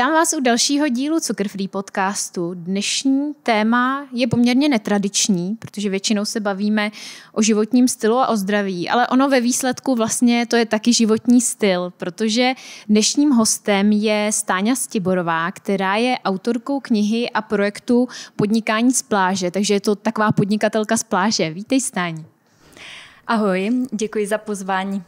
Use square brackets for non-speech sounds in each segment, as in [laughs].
Vítám vás u dalšího dílu Cukrfree podcastu. Dnešní téma je poměrně netradiční, protože většinou se bavíme o životním stylu a o zdraví, ale ono ve výsledku vlastně to je taky životní styl, protože dnešním hostem je Stáňa Stiborová, která je autorkou knihy a projektu Podnikání z pláže, takže je to taková podnikatelka z pláže. Vítej, Stáň. Ahoj, děkuji za pozvání.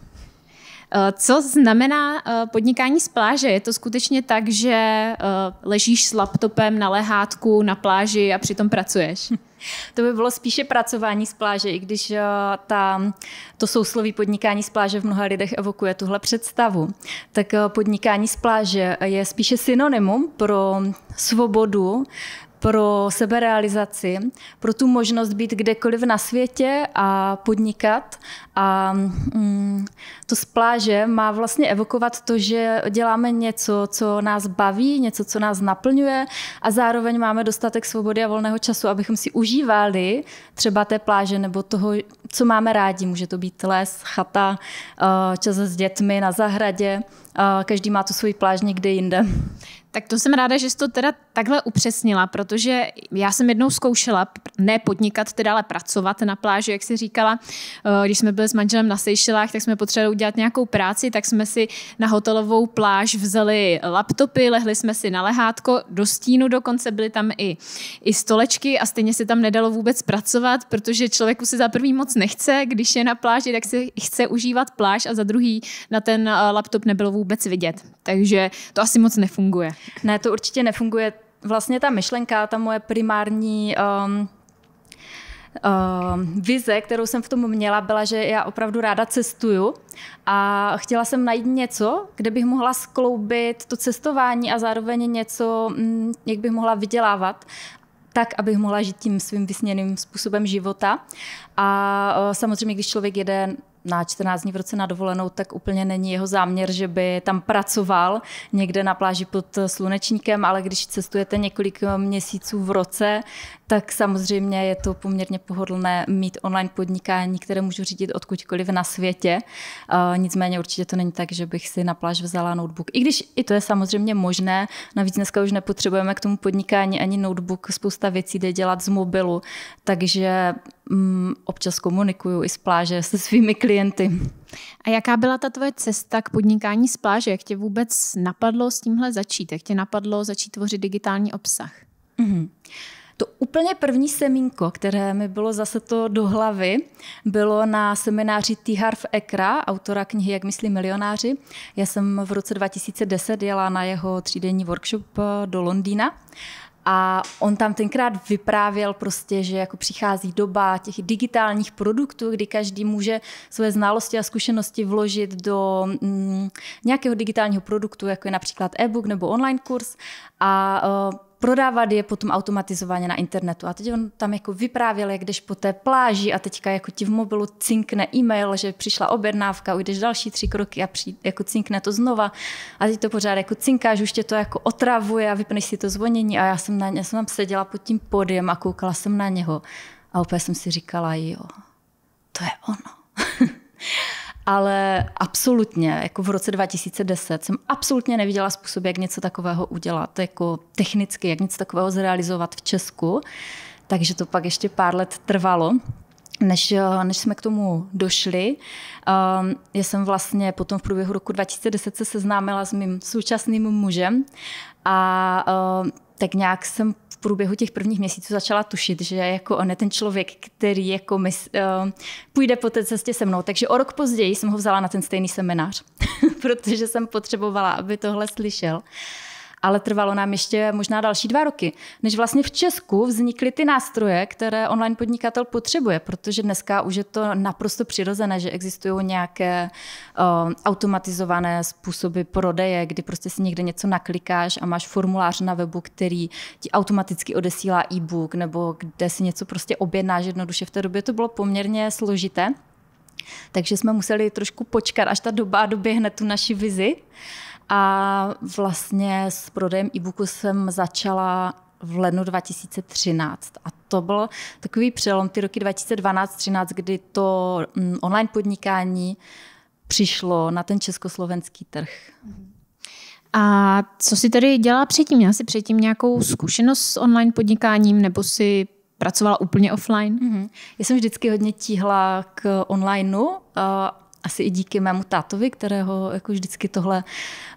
Eh, co znamená eh, podnikání z pláže? Je to skutečně tak, že eh, ležíš s laptopem na lehátku na pláži a přitom pracuješ? [laughs] To by bylo spíše pracování z pláže, i když ta, to sousloví podnikání z pláže v mnoha lidech evokuje tuhle představu. Tak podnikání z pláže je spíše synonymum pro svobodu, pro seberealizaci, pro tu možnost být kdekoliv na světě a podnikat. A mm, to z pláže má vlastně evokovat to, že děláme něco, co nás baví, něco, co nás naplňuje a zároveň máme dostatek svobody a volného času, abychom si užívali třeba té pláže nebo toho, co máme rádi. Může to být les, chata, eh, čas s dětmi na zahradě. Eh, každý má tu svoji pláž někde jinde. Tak to jsem ráda, že jsi to teda takhle upřesnila, protože já jsem jednou zkoušela ne podnikat, teda ale pracovat na pláži, jak jsi říkala. Eh, když jsme byli s manželem na Seychelách, tak jsme potřebovali udělat nějakou práci, tak jsme si na hotelovou pláž vzali laptopy, lehli jsme si na lehátko, do stínu dokonce byly tam i, i stolečky a stejně se tam nedalo vůbec pracovat, protože člověku se za prvý moc nechce, když je na pláži, tak si chce užívat pláž a za druhý na ten eh, laptop nebylo vůbec vidět. Takže to asi moc nefunguje. Ne, to určitě nefunguje. Vlastně ta myšlenka, ta moje primární um, um, vize, kterou jsem v tom měla, byla, že já opravdu ráda cestuju a chtěla jsem najít něco, kde bych mohla skloubit to cestování a zároveň něco, mm, jak bych mohla vydělávat tak, abych mohla žít tím svým vysněným způsobem života. A uh, samozřejmě, když člověk jede na 14 dní v roce na dovolenou, tak úplně není jeho záměr, že by tam pracoval někde na pláži pod slunečníkem, ale když cestujete několik eh, měsíců v roce, tak samozřejmě je to poměrně pohodlné mít online podnikání, které můžu řídit odkudkoliv na světě. Uh, nicméně určitě to není tak, že bych si na pláž vzala notebook. I když i to je samozřejmě možné, navíc dneska už nepotřebujeme k tomu podnikání ani notebook, spousta věcí jde dělat z mobilu, takže um, občas komunikuju i z pláže se svými klienty. A jaká byla ta tvoje cesta k podnikání z pláže? Jak tě vůbec napadlo s tímhle začít? Jak tě napadlo začít tvořit digitální obsah? Mm-hmm. To úplně první semínko, které mi bylo zase to do hlavy, bylo na semináři T. Ekra, autora knihy Jak myslí milionáři. Já jsem v roce 2010 jela na jeho třídenní workshop eh, do Londýna a on tam tenkrát vyprávěl prostě, že jako přichází doba těch digitálních produktů, kdy každý může své znalosti a zkušenosti vložit do mm, nějakého digitálního produktu, jako je například e-book nebo online kurz. A uh, prodávat je potom automatizovaně na internetu. A teď on tam jako vyprávěl, jak jdeš po té pláži a teďka jako ti v mobilu cinkne e-mail, že přišla objednávka, ujdeš další tři kroky a při, jako cinkne to znova a teď to pořád jako cinkáš, už tě to jako otravuje a vypneš si to zvonění a já jsem, na, já jsem tam seděla pod tím podiem a koukala jsem na něho a opět jsem si říkala, jo, to je ono. [laughs] ale absolutně, jako v roce 2010 jsem absolutně neviděla způsob, jak něco takového udělat, jako technicky, jak něco takového zrealizovat v Česku. Takže to pak ještě pár let trvalo než, než jsme k tomu došli. Ehm, já jsem vlastně potom v průběhu roku 2010 se seznámila s mým současným mužem a ehm, tak nějak jsem průběhu těch prvních měsíců začala tušit, že jako on je ten člověk, který jako mys, uh, půjde po té cestě se mnou. Takže o rok později jsem ho vzala na ten stejný seminář, [laughs] protože jsem potřebovala, aby tohle slyšel. Uh, ale trvalo nám ještě možná další dva roky, než vlastně v Česku vznikly ty nástroje, které online podnikatel potřebuje, protože dneska už je to naprosto přirozené, že existují nějaké uh, automatizované způsoby prodeje, kdy prostě si někde něco naklikáš a máš formulář na webu, který ti automaticky odesílá e-book, nebo kde si něco prostě objednáš jednoduše. V té době to bylo poměrně složité. Takže jsme museli trošku počkat, až ta doba doběhne tu naši vizi. A vlastně s prodejem e-booku jsem začala v lednu 2013. A to byl takový přelom ty roky 2012-13, kdy to mm, online podnikání přišlo na ten československý trh. A co si tedy dělala předtím? Měla jsi předtím nějakou zkušenost s online podnikáním nebo si pracovala úplně offline? Mm-hmm. Já jsem vždycky hodně tíhla k onlineu asi i díky mému tátovi, kterého jako vždycky tohle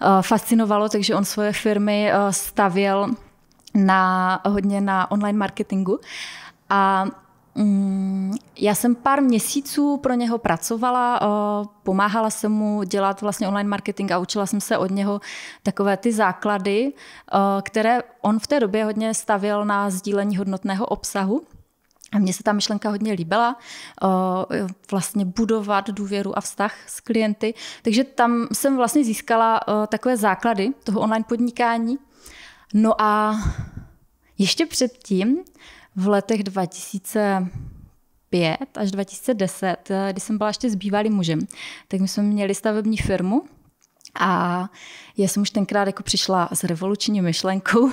eh, fascinovalo, takže on svoje firmy eh, stavěl na, hodně na online marketingu. A mm, já jsem pár měsíců pro něho pracovala, eh, pomáhala jsem mu dělat vlastně online marketing a učila jsem se od něho takové ty základy, které on v té době hodně stavěl na sdílení hodnotného obsahu a mně se ta myšlenka hodně líbila, vlastně budovat důvěru a vztah s klienty. Takže tam jsem vlastně získala takové základy toho online podnikání. No a ještě předtím, v letech 2005 až 2010, eh, kdy jsem byla ještě s bývalým mužem, tak my jsme měli stavební firmu a já jsem už tenkrát jako přišla s revoluční myšlenkou,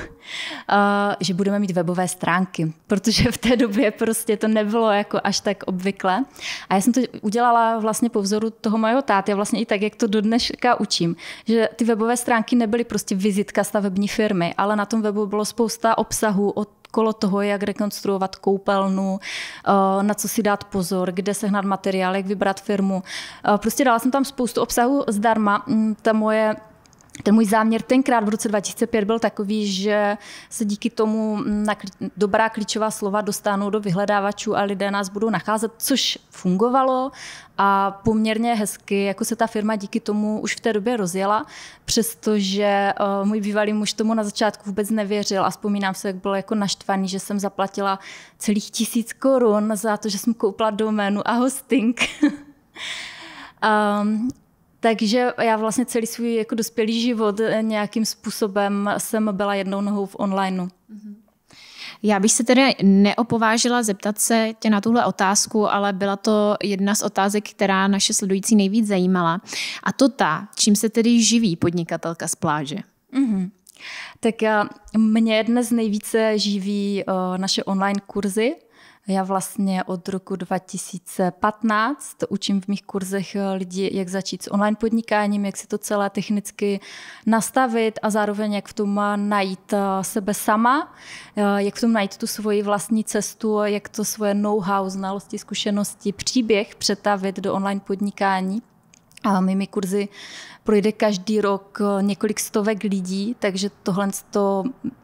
[laughs] že budeme mít webové stránky, protože v té době prostě to nebylo jako až tak obvykle. A já jsem to udělala vlastně po vzoru toho mojeho táty a vlastně i tak, jak to do dneška učím, že ty webové stránky nebyly prostě vizitka stavební firmy, ale na tom webu bylo spousta obsahu o okolo toho, jak rekonstruovat koupelnu, eh, na co si dát pozor, kde sehnat materiál, jak vybrat firmu. Eh, prostě dala jsem tam spoustu obsahu zdarma. Mm, ta moje ten můj záměr tenkrát v roce 2005 byl takový, že se díky tomu na klí- dobrá klíčová slova dostanou do vyhledávačů a lidé nás budou nacházet, což fungovalo a poměrně hezky, jako se ta firma díky tomu už v té době rozjela, přestože uh, můj bývalý muž tomu na začátku vůbec nevěřil a vzpomínám se, jak byl jako naštvaný, že jsem zaplatila celých tisíc korun za to, že jsem koupila doménu a hosting. Um, [laughs] Takže já vlastně celý svůj jako dospělý život eh, nějakým způsobem jsem byla jednou nohou v onlineu. Mhm. Já bych se tedy neopovážila zeptat se tě na tuhle otázku, ale byla to jedna z otázek, která naše sledující nejvíc zajímala. A to ta, čím se tedy živí podnikatelka z pláže. Mm-hmm. Tak eh, mě dnes nejvíce živí eh, naše online kurzy, já vlastně od roku 2015 učím v mých kurzech eh, lidi, jak začít s online podnikáním, jak si to celé technicky nastavit a zároveň jak v tom najít eh, sebe sama, eh, jak v tom najít tu svoji vlastní cestu, jak to svoje know-how, znalosti, zkušenosti, příběh přetavit do online podnikání. A mými kurzy projde každý rok eh, několik stovek lidí, takže tohle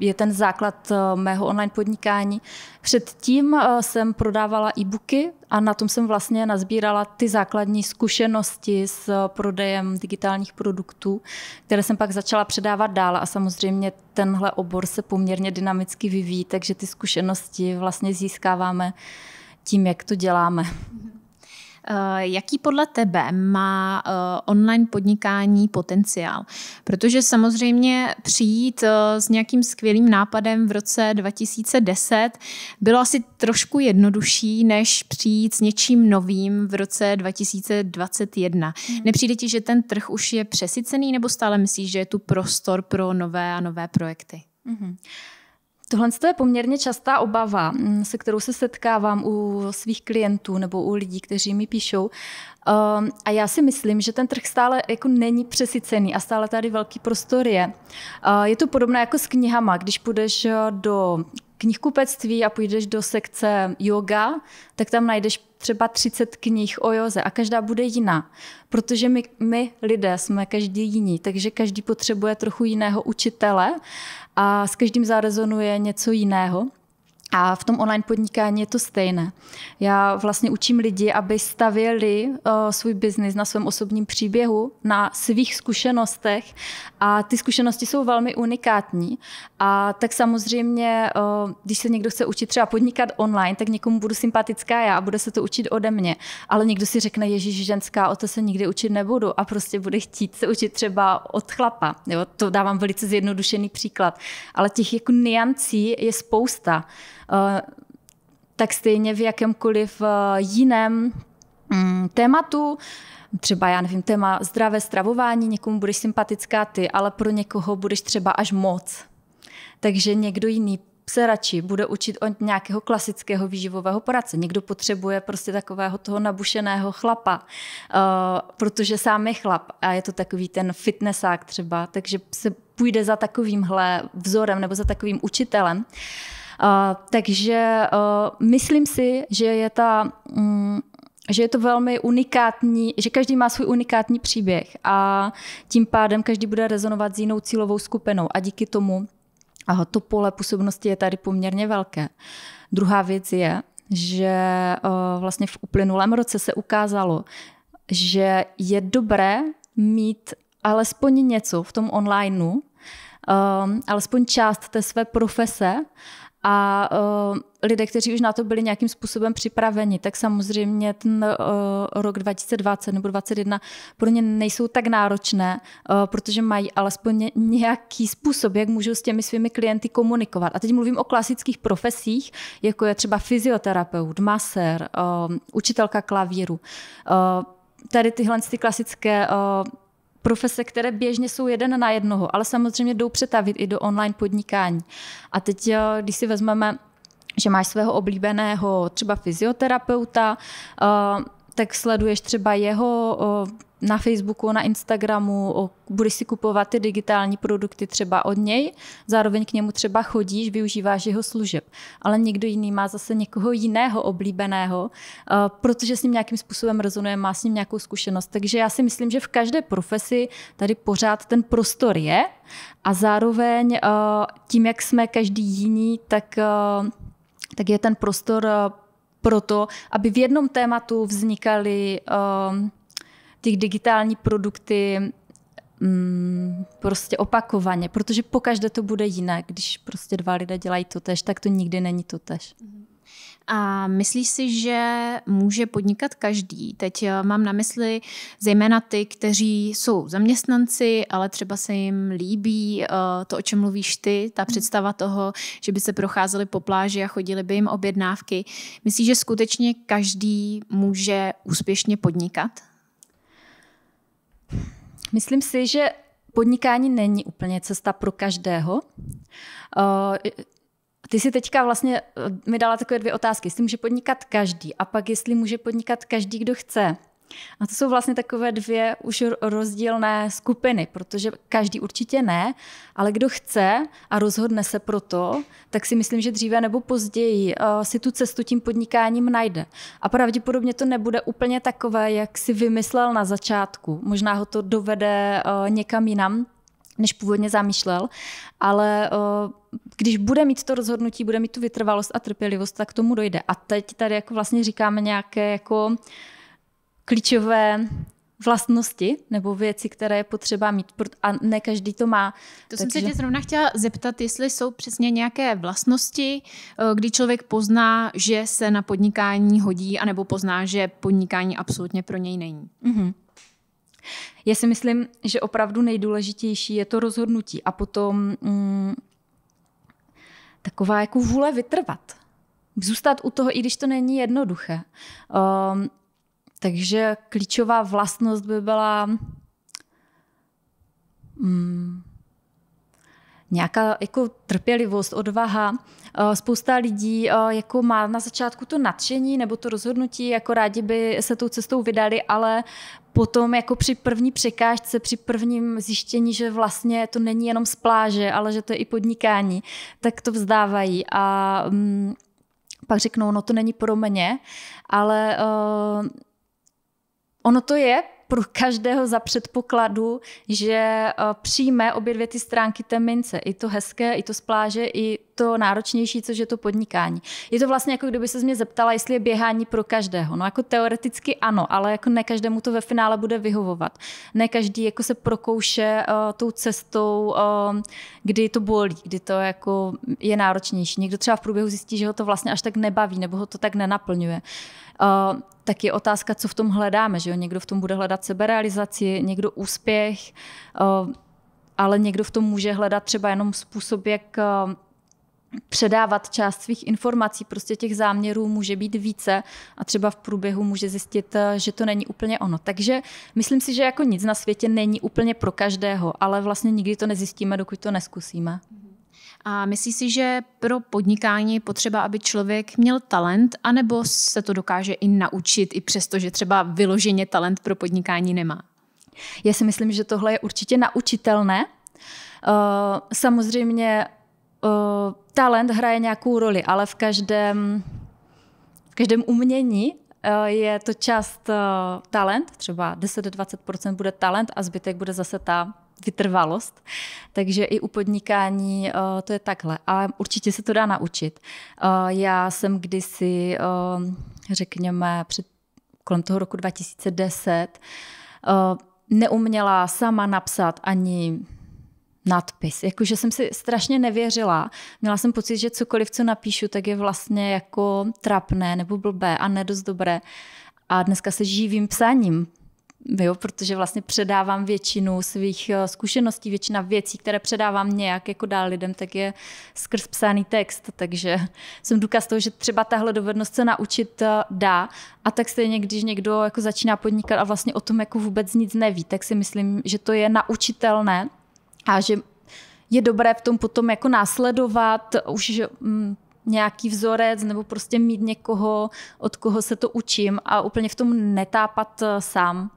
je ten základ eh, mého online podnikání. Předtím eh, jsem prodávala e-booky a na tom jsem vlastně nazbírala ty základní zkušenosti s prodejem digitálních produktů, které jsem pak začala předávat dál a samozřejmě tenhle obor se poměrně dynamicky vyvíjí, takže ty zkušenosti vlastně získáváme tím, jak to děláme. Eh, jaký podle tebe má eh, online podnikání potenciál? Protože samozřejmě přijít eh, s nějakým skvělým nápadem v roce 2010 bylo asi trošku jednodušší, než přijít s něčím novým v roce 2021. Hmm. Nepřijde ti, že ten trh už je přesycený, nebo stále myslíš, že je tu prostor pro nové a nové projekty? hmm Tohle je poměrně častá obava, mm, se kterou se setkávám u svých klientů nebo u lidí, kteří mi píšou. Ehm, a já si myslím, že ten trh stále jako není přesycený a stále tady velký prostor je. Ehm, je to podobné jako s knihama. Když půjdeš eh, do knihkupectví a půjdeš do sekce yoga, tak tam najdeš třeba 30 knih o joze a každá bude jiná, protože my, my lidé jsme každý jiní, takže každý potřebuje trochu jiného učitele a s každým zarezonuje něco jiného. A v tom online podnikání je to stejné. Já vlastně učím lidi, aby stavěli uh, svůj biznis na svém osobním příběhu, na svých zkušenostech a ty zkušenosti jsou velmi unikátní. A tak samozřejmě, uh, když se někdo chce učit třeba podnikat online, tak někomu budu sympatická já a bude se to učit ode mě. Ale někdo si řekne, Ježíš, ženská, o to se nikdy učit nebudu a prostě bude chtít se učit třeba od chlapa. Jo, to dávám velice zjednodušený příklad. Ale těch jako niancí je spousta. Eh, tak stejně v jakémkoliv eh, jiném mm, tématu, třeba, já nevím, téma zdravé stravování, někomu budeš sympatická ty, ale pro někoho budeš třeba až moc. Takže někdo jiný se radši bude učit od nějakého klasického výživového poradce. Někdo potřebuje prostě takového toho nabušeného chlapa, uh, protože sám je chlap a je to takový ten fitnessák třeba, takže se půjde za takovýmhle vzorem nebo za takovým učitelem. Uh, takže e, myslím si, že je ta mm, že je to velmi unikátní, že každý má svůj unikátní příběh a tím pádem každý bude rezonovat s jinou cílovou skupinou a díky tomu to pole působnosti je tady poměrně velké. Druhá věc je, že e, vlastně v uplynulém roce se ukázalo, že je dobré mít alespoň něco v tom onlineu, e, alespoň část té své profese, a uh, lidé, kteří už na to byli nějakým způsobem připraveni, tak samozřejmě ten uh, rok 2020 nebo 2021 pro ně nejsou tak náročné, uh, protože mají alespoň nějaký způsob, jak můžou s těmi svými klienty komunikovat. A teď mluvím o klasických profesích, jako je třeba fyzioterapeut, masér, uh, učitelka klavíru. Uh, tady tyhle ty klasické uh, profese, které běžně jsou jeden na jednoho, ale samozřejmě jdou přetavit i do online podnikání. A teď, eh, když si vezmeme že máš svého oblíbeného třeba fyzioterapeuta, eh, tak sleduješ třeba jeho na Facebooku, na Instagramu, budeš si kupovat ty digitální produkty třeba od něj, zároveň k němu třeba chodíš, využíváš jeho služeb. Ale někdo jiný má zase někoho jiného oblíbeného, e, protože s ním nějakým způsobem rezonuje, má s ním nějakou zkušenost. Takže já si myslím, že v každé profesi tady pořád ten prostor je a zároveň e, tím, jak jsme každý jiný, tak, e, tak je ten prostor proto, aby v jednom tématu vznikaly uh, ty digitální produkty um, prostě opakovaně, protože pokaždé to bude jinak. Když prostě dva lidé dělají to tež, tak to nikdy není to tež. Mm-hmm. A myslíš si, že může podnikat každý? Teď eh, mám na mysli zejména ty, kteří jsou zaměstnanci, ale třeba se jim líbí eh, to, o čem mluvíš ty, ta hmm. představa toho, že by se procházeli po pláži a chodili by jim objednávky. Myslíš, že skutečně každý může úspěšně podnikat? Myslím si, že podnikání není úplně cesta pro každého. Eh, ty si teďka vlastně eh, mi dala takové dvě otázky. Jestli může podnikat každý a pak jestli může podnikat každý, kdo chce. A to jsou vlastně takové dvě už rozdílné skupiny, protože každý určitě ne, ale kdo chce a rozhodne se pro to, tak si myslím, že dříve nebo později eh, si tu cestu tím podnikáním najde. A pravděpodobně to nebude úplně takové, jak si vymyslel na začátku. Možná ho to dovede eh, někam jinam, než původně zamýšlel, ale eh, když bude mít to rozhodnutí, bude mít tu vytrvalost a trpělivost, tak k tomu dojde. A teď tady jako vlastně říkáme nějaké jako klíčové vlastnosti nebo věci, které je potřeba mít a ne každý to má. To takže... jsem se tě zrovna chtěla zeptat, jestli jsou přesně nějaké vlastnosti, eh, kdy člověk pozná, že se na podnikání hodí anebo pozná, že podnikání absolutně pro něj není. Mm-hmm. Já si myslím, že opravdu nejdůležitější je to rozhodnutí a potom mm, taková jako vůle vytrvat. Zůstat u toho, i když to není jednoduché. Um, takže klíčová vlastnost by byla mm, nějaká jako trpělivost, odvaha. Ehm, spousta lidí ehm, jako má na začátku to nadšení nebo to rozhodnutí, jako rádi by se tou cestou vydali, ale potom jako při první překážce, při prvním zjištění, že vlastně to není jenom z pláže, ale že to je i podnikání, tak to vzdávají a mm, pak řeknou, no to není pro mě, ale uh, Ono to je pro každého za předpokladu, že eh, přijme obě dvě ty stránky té mince. I to hezké, i to z pláže, i to náročnější, což je to podnikání. Je to vlastně jako kdyby se mě zeptala, jestli je běhání pro každého. No jako teoreticky ano, ale jako ne každému to ve finále bude vyhovovat. Ne každý jako se prokouše uh, tou cestou, uh, kdy to bolí, kdy to jako je náročnější. Někdo třeba v průběhu zjistí, že ho to vlastně až tak nebaví nebo ho to tak nenaplňuje. Uh, tak je otázka, co v tom hledáme. Že jo? Někdo v tom bude hledat seberealizaci, někdo úspěch, eh, ale někdo v tom může hledat třeba jenom způsob, jak eh, předávat část svých informací, prostě těch záměrů může být více a třeba v průběhu může zjistit, eh, že to není úplně ono. Takže myslím si, že jako nic na světě není úplně pro každého, ale vlastně nikdy to nezjistíme, dokud to neskusíme. Mm-hmm. A myslí si, že pro podnikání je potřeba, aby člověk měl talent, anebo se to dokáže i naučit, i přesto, že třeba vyloženě talent pro podnikání nemá? Já si myslím, že tohle je určitě naučitelné. Eh, samozřejmě eh, talent hraje nějakou roli, ale v každém, v každém umění eh, je to část talent, třeba 10-20% bude talent a zbytek bude zase ta vytrvalost. Takže i u podnikání eh, to je takhle. A určitě se to dá naučit. Eh, já jsem kdysi, eh, řekněme, před kolem toho roku 2010 neuměla sama napsat ani nadpis. Jakože jsem si strašně nevěřila. Měla jsem pocit, že cokoliv, co napíšu, tak je vlastně jako trapné nebo blbé a nedost dobré. A dneska se živím psaním jo, protože vlastně předávám většinu svých eh, zkušeností, většina věcí, které předávám nějak jako dál lidem, tak je skrz psaný text, takže [laughs] jsem důkaz toho, že třeba tahle dovednost se naučit eh, dá a tak stejně, když někdo jako začíná podnikat a vlastně o tom jako vůbec nic neví, tak si myslím, že to je naučitelné a že je dobré v tom potom jako následovat už mm, nějaký vzorec nebo prostě mít někoho, od koho se to učím a úplně v tom netápat eh, sám.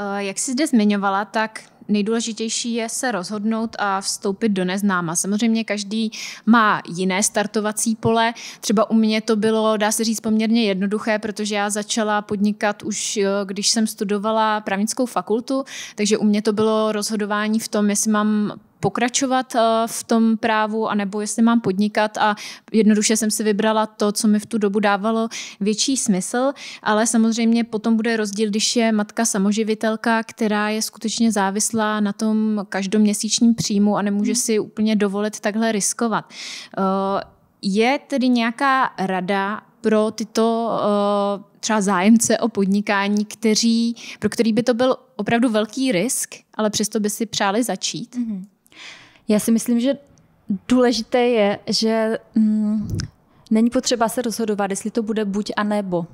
Eh, jak jsi zde zmiňovala, tak nejdůležitější je se rozhodnout a vstoupit do neznáma. Samozřejmě každý má jiné startovací pole. Třeba u mě to bylo, dá se říct, poměrně jednoduché, protože já začala podnikat už, eh, když jsem studovala právnickou fakultu, takže u mě to bylo rozhodování v tom, jestli mám pokračovat eh, v tom právu, anebo jestli mám podnikat a jednoduše jsem si vybrala to, co mi v tu dobu dávalo větší smysl, ale samozřejmě potom bude rozdíl, když je matka samoživitelka, která je skutečně závislá na tom každoměsíčním příjmu a nemůže hmm. si úplně dovolit takhle riskovat. Eh, je tedy nějaká rada pro tyto eh, třeba zájemce o podnikání, kteří, pro který by to byl opravdu velký risk, ale přesto by si přáli začít? Mm-hmm. Já si myslím, že důležité je, že mm, není potřeba se rozhodovat, jestli to bude buď a nebo.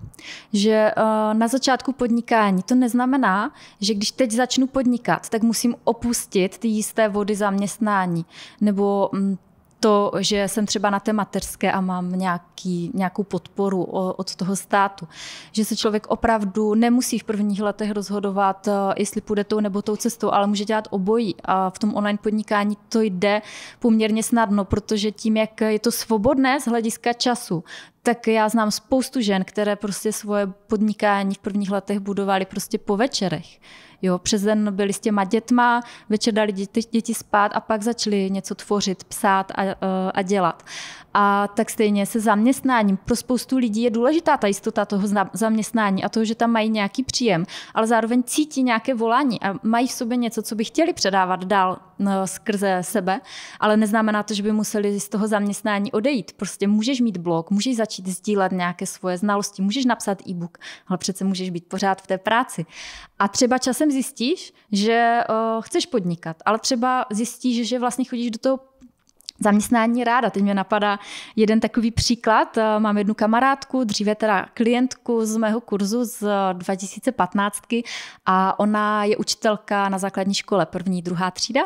Že uh, na začátku podnikání to neznamená, že když teď začnu podnikat, tak musím opustit ty jisté vody zaměstnání nebo um, to, že jsem třeba na té mateřské a mám nějaký, nějakou podporu od toho státu. Že se člověk opravdu nemusí v prvních letech rozhodovat, eh, jestli půjde tou nebo tou cestou, ale může dělat obojí. A v tom online podnikání to jde poměrně snadno, protože tím, jak je to svobodné z hlediska času, tak já znám spoustu žen, které prostě svoje podnikání v prvních letech budovaly prostě po večerech Jo, přes den byli s těma dětma, večer dali děti, děti spát a pak začali něco tvořit, psát a, eh, a dělat. Uh, a tak stejně se zaměstnáním. Pro spoustu lidí je důležitá ta jistota toho zaměstnání a toho, že tam mají nějaký příjem, ale zároveň cítí nějaké volání a mají v sobě něco, co by chtěli předávat dál no, skrze sebe, ale neznamená to, že by museli z toho zaměstnání odejít. Prostě můžeš mít blog, můžeš začít sdílet nějaké svoje znalosti, můžeš napsat e-book, ale přece můžeš být pořád v té práci. A třeba časem zjistíš, že o, chceš podnikat, ale třeba zjistíš, že vlastně chodíš do toho zaměstnání ráda. Teď mě napadá jeden takový příklad. Eh, mám jednu kamarádku, dříve teda klientku z mého kurzu z 2015 a ona je učitelka na základní škole první, druhá třída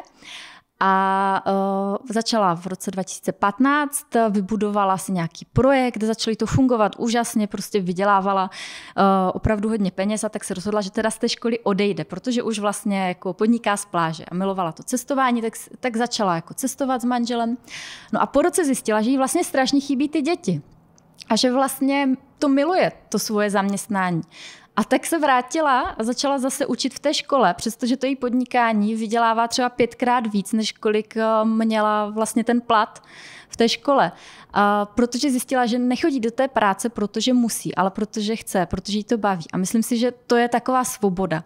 a uh, začala v roce 2015, vybudovala si nějaký projekt, začaly to fungovat úžasně, prostě vydělávala uh, opravdu hodně peněz a tak se rozhodla, že teda z té školy odejde, protože už vlastně jako podniká z pláže a milovala to cestování, tak, tak začala jako cestovat s manželem. No a po roce zjistila, že jí vlastně strašně chybí ty děti a že vlastně to miluje, to svoje zaměstnání. A tak se vrátila a začala zase učit v té škole, přestože to její podnikání vydělává třeba pětkrát víc, než kolik eh, měla vlastně ten plat v té škole. A protože zjistila, že nechodí do té práce, protože musí, ale protože chce, protože jí to baví. A myslím si, že to je taková svoboda.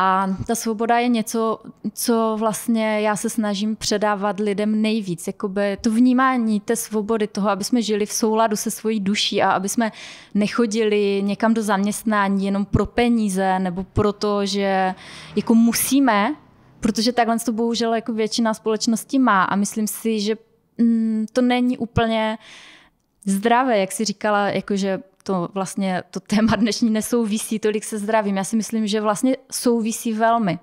A ta svoboda je něco, co vlastně já se snažím předávat lidem nejvíc. Jakoby to vnímání té svobody, toho, aby jsme žili v souladu se svojí duší a aby jsme nechodili někam do zaměstnání jenom pro peníze nebo proto, že jako musíme, protože takhle to bohužel jako většina společnosti má a myslím si, že mm, to není úplně zdravé, jak si říkala, jakože to vlastně to téma dnešní nesouvisí tolik se zdravím. Já si myslím, že vlastně souvisí velmi,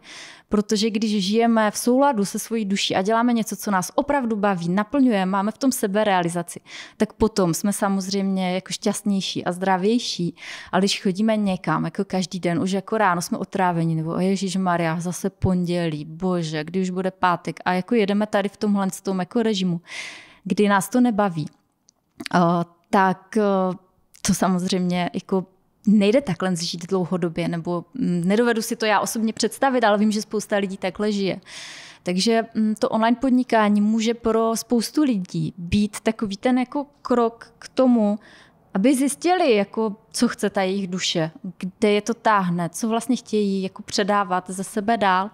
protože když žijeme v souladu se svojí duší a děláme něco, co nás opravdu baví, naplňuje, máme v tom sebe realizaci. tak potom jsme samozřejmě jako šťastnější a zdravější. Ale když chodíme někam, jako každý den, už jako ráno jsme otráveni, nebo Ježíš Maria, zase pondělí, bože, kdy už bude pátek a jako jedeme tady v tomhle tom jako režimu, kdy nás to nebaví, eh, tak eh, to samozřejmě jako nejde takhle žít dlouhodobě, nebo mm, nedovedu si to já osobně představit, ale vím, že spousta lidí takhle žije. Takže mm, to online podnikání může pro spoustu lidí být takový ten jako krok k tomu, aby zjistili, jako, co chce ta jejich duše, kde je to táhne, co vlastně chtějí jako předávat ze sebe dál.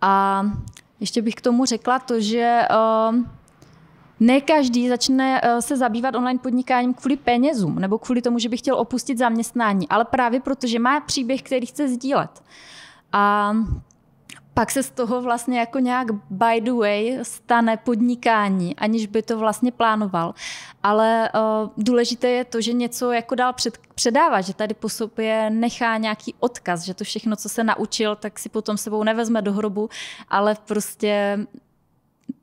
A ještě bych k tomu řekla to, že uh, ne každý začne eh, se zabývat online podnikáním kvůli penězům nebo kvůli tomu, že by chtěl opustit zaměstnání, ale právě protože má příběh, který chce sdílet. A pak se z toho vlastně jako nějak by the way stane podnikání, aniž by to vlastně plánoval. Ale uh, důležité je to, že něco jako dál před, předává, že tady po sobě nechá nějaký odkaz, že to všechno, co se naučil, tak si potom sebou nevezme do hrobu, ale prostě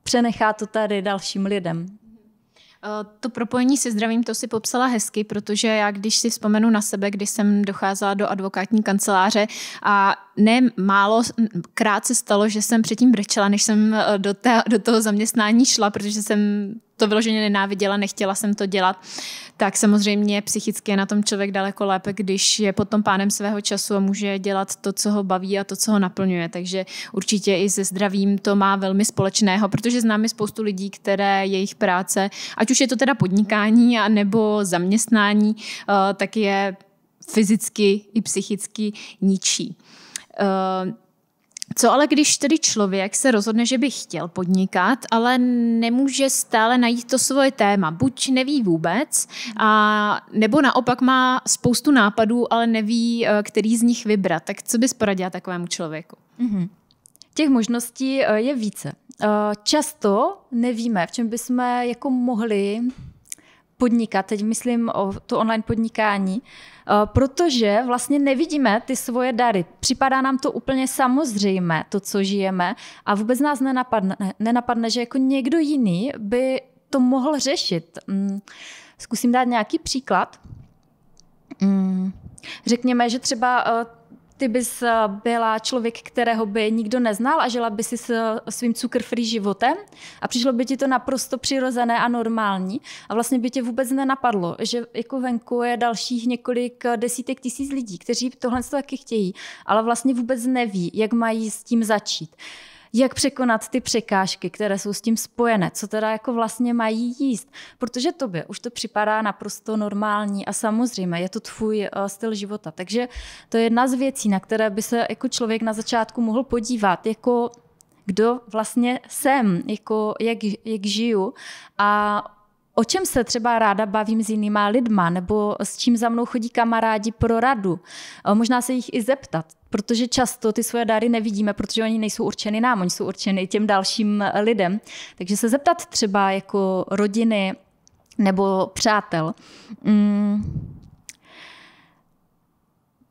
přenechá to tady dalším lidem. Eh, to propojení se zdravím, to si popsala hezky, protože já když si vzpomenu na sebe, když jsem docházela do advokátní kanceláře a ne málo krát se stalo, že jsem předtím brečela, než jsem eh, do, té, do toho zaměstnání šla, protože jsem to vyloženě nenáviděla, nechtěla jsem to dělat, tak samozřejmě psychicky je na tom člověk daleko lépe, když je pod tom pánem svého času a může dělat to, co ho baví a to, co ho naplňuje. Takže určitě i se zdravím to má velmi společného, protože známe spoustu lidí, které jejich práce, ať už je to teda podnikání a nebo zaměstnání, eh, tak je fyzicky i psychicky ničí. Ehm, co ale, když tedy člověk se rozhodne, že by chtěl podnikat, ale nemůže stále najít to svoje téma? Buď neví vůbec, a, nebo naopak má spoustu nápadů, ale neví, eh, který z nich vybrat. Tak co bys poradila takovému člověku? Mm-hmm. Těch možností eh, je více. Eh, často nevíme, v čem bychom jako mohli podnikat. Teď myslím o to online podnikání. Uh, Eh, protože vlastně nevidíme ty svoje dary. Připadá nám to úplně samozřejmé, to, co žijeme, a vůbec nás nenapadne, nenapadne že jako někdo jiný by to mohl řešit. Mm, zkusím dát nějaký příklad. Mm, řekněme, že třeba eh, ty bys eh, byla člověk, kterého by nikdo neznal a žila by si s svým cukrfrý životem a přišlo by ti to naprosto přirozené a normální a vlastně by tě vůbec nenapadlo, že jako venku je dalších několik eh, desítek tisíc lidí, kteří tohle taky chtějí, ale vlastně vůbec neví, jak mají s tím začít jak překonat ty překážky, které jsou s tím spojené, co teda jako vlastně mají jíst. Protože tobě už to připadá naprosto normální a samozřejmě je to tvůj eh, styl života. Takže to je jedna z věcí, na které by se jako člověk na začátku mohl podívat, jako kdo vlastně jsem, jako jak, jak žiju a o čem se třeba ráda bavím s jinýma lidma, nebo s čím za mnou chodí kamarádi pro radu. Eh, možná se jich i zeptat, protože často ty svoje dáry nevidíme, protože oni nejsou určeny nám, oni jsou určeny těm dalším lidem. Takže se zeptat třeba jako rodiny nebo přátel. Mm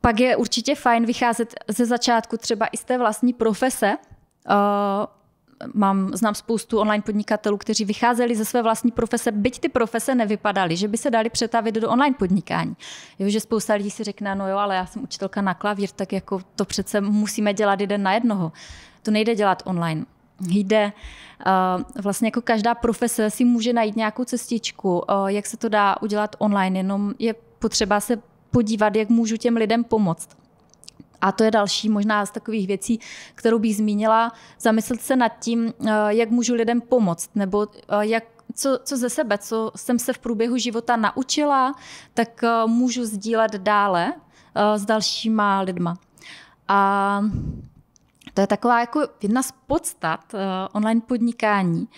pak je určitě fajn vycházet ze začátku třeba i z té vlastní profese, eh, mám, znám spoustu online podnikatelů, kteří vycházeli ze své vlastní profese, byť ty profese nevypadaly, že by se dali přetavit do online podnikání. Jo, že spousta lidí si řekne, no jo, ale já jsem učitelka na klavír, tak jako to přece musíme dělat jeden na jednoho. To nejde dělat online jde. Eh, vlastně jako každá profese si může najít nějakou cestičku, eh, jak se to dá udělat online, jenom je potřeba se podívat, jak můžu těm lidem pomoct. A to je další možná z takových věcí, kterou bych zmínila, zamyslet se nad tím, eh, jak můžu lidem pomoct, nebo eh, jak co, co ze sebe, co jsem se v průběhu života naučila, tak eh, můžu sdílet dále s dalšíma lidma. A to je taková jako jedna z podstat online podnikání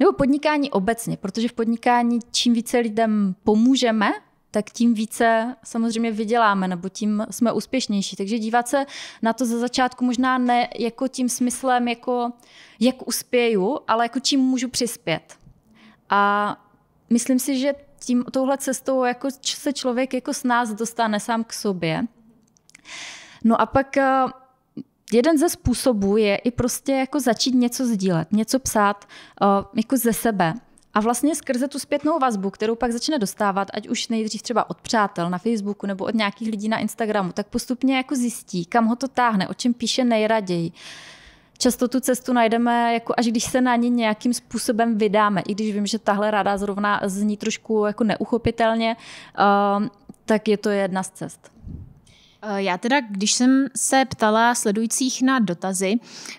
nebo podnikání obecně, protože v podnikání čím více lidem pomůžeme, tak tím více samozřejmě vyděláme nebo tím jsme úspěšnější. Takže dívat se na to ze začátku možná ne jako tím smyslem, jako jak uspěju, ale jako čím můžu přispět. A myslím si, že tím, touhle cestou jako se člověk jako s nás dostane sám k sobě. No a pak eh, jeden ze způsobů je i prostě jako začít něco sdílet, něco psát eh, jako ze sebe. A vlastně skrze tu zpětnou vazbu, kterou pak začne dostávat, ať už nejdřív třeba od přátel na Facebooku nebo od nějakých lidí na Instagramu, tak postupně jako zjistí, kam ho to táhne, o čem píše nejraději. Často tu cestu najdeme, jako až když se na ní nějakým způsobem vydáme, i když vím, že tahle rada zrovna zní trošku jako neuchopitelně, uh, tak je to jedna z cest. Eh, já teda, když jsem se ptala sledujících na dotazy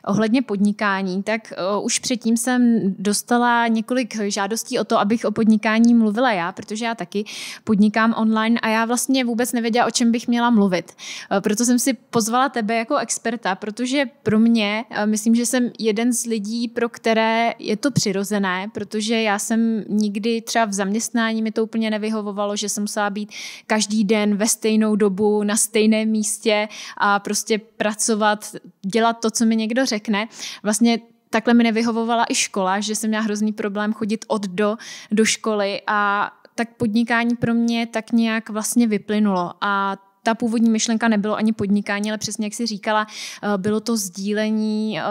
ohledně podnikání, tak eh, už předtím jsem dostala několik žádostí o to, abych o podnikání mluvila já, protože já taky podnikám online a já vlastně vůbec nevěděla, o čem bych měla mluvit. Eh, proto jsem si pozvala tebe jako experta, protože pro mě, myslím, že jsem jeden z lidí, pro které je to přirozené, protože já jsem nikdy třeba v zaměstnání mi to úplně nevyhovovalo, že jsem musela být každý den ve stejnou dobu na stejné jiném místě a prostě pracovat, dělat to, co mi někdo řekne. Vlastně takhle mi nevyhovovala i škola, že jsem měla hrozný problém chodit od do do školy a tak podnikání pro mě tak nějak vlastně vyplynulo a ta původní myšlenka nebylo ani podnikání, ale přesně jak si říkala, eh, bylo to sdílení eh,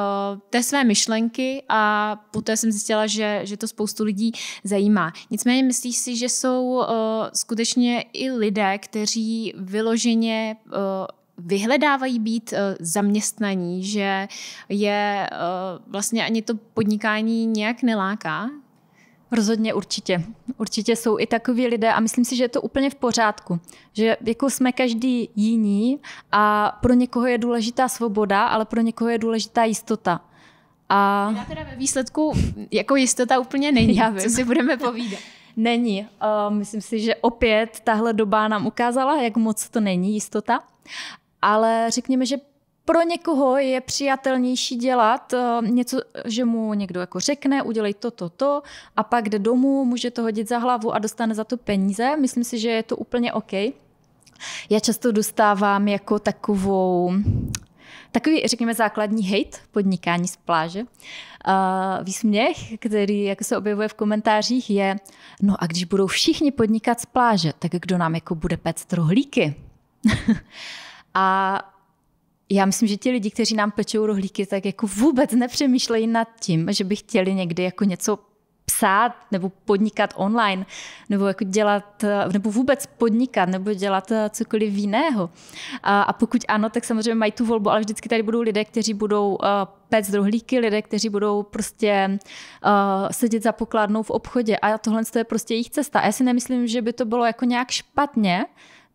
té své myšlenky a poté jsem zjistila, že, že to spoustu lidí zajímá. Nicméně myslíš si, že jsou eh, skutečně i lidé, kteří vyloženě vyhledávají být zaměstnaní, že je vlastně ani to podnikání nějak neláká? Rozhodně určitě. Určitě jsou i takoví lidé a myslím si, že je to úplně v pořádku, že jako jsme každý jiní a pro někoho je důležitá svoboda, ale pro někoho je důležitá jistota. A... Já teda ve výsledku jako jistota úplně není, Já vím. co si budeme povídat. Není. Uh, myslím si, že opět tahle doba nám ukázala, jak moc to není jistota. Ale řekněme, že pro někoho je přijatelnější dělat eh, něco, že mu někdo jako řekne, udělej to, to, to a pak jde domů, může to hodit za hlavu a dostane za to peníze. Myslím si, že je to úplně OK. Já často dostávám jako takovou, takový, řekněme, základní hate podnikání z pláže. Uh, výsměch, který jako se objevuje v komentářích, je, no a když budou všichni podnikat z pláže, tak kdo nám jako bude pect rohlíky? [laughs] a já myslím, že ti lidi, kteří nám pečou rohlíky, tak jako vůbec nepřemýšlejí nad tím, že by chtěli někdy jako něco psát nebo podnikat online, nebo jako dělat, nebo vůbec podnikat, nebo dělat eh, cokoliv jiného. A, a pokud ano, tak samozřejmě mají tu volbu, ale vždycky tady budou lidé, kteří budou uh, pec rohlíky, lidé, kteří budou prostě uh, sedět za pokladnou v obchodě a tohle je prostě jejich cesta. A já si nemyslím, že by to bylo jako nějak špatně,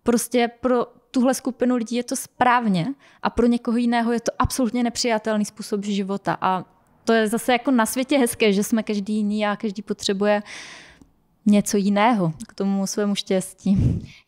prostě pro, tuhle skupinu lidí je to správně a pro někoho jiného je to absolutně nepřijatelný způsob života. A to je zase jako na světě hezké, že jsme každý jiný a každý potřebuje uh, něco jiného k tomu svému štěstí.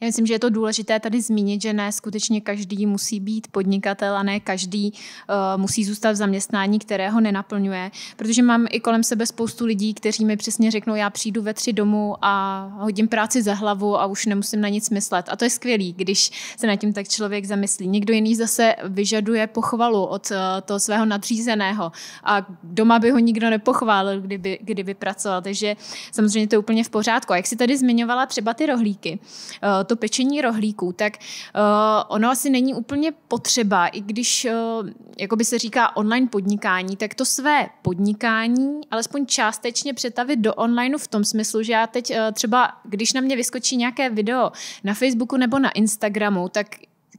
Já myslím, že je to důležité tady zmínit, že ne skutečně každý musí být podnikatel a ne každý uh, musí zůstat v zaměstnání, kterého nenaplňuje. Protože mám i kolem sebe spoustu lidí, kteří mi přesně řeknou, já přijdu ve tři domů a hodím práci za hlavu a už nemusím na nic myslet. A to je skvělý, když se nad tím tak člověk zamyslí. Někdo jiný zase vyžaduje pochvalu od uh, toho svého nadřízeného a doma by ho nikdo nepochválil, kdyby, kdyby pracoval. Takže samozřejmě to je úplně v pořádku pořádku. A jak si tady zmiňovala třeba ty rohlíky, eh, to pečení rohlíků, tak eh, ono asi není úplně potřeba, i když, eh, jako by se říká, online podnikání, tak to své podnikání alespoň částečně přetavit do onlineu v tom smyslu, že já teď třeba, když na mě vyskočí nějaké video na Facebooku nebo na Instagramu, tak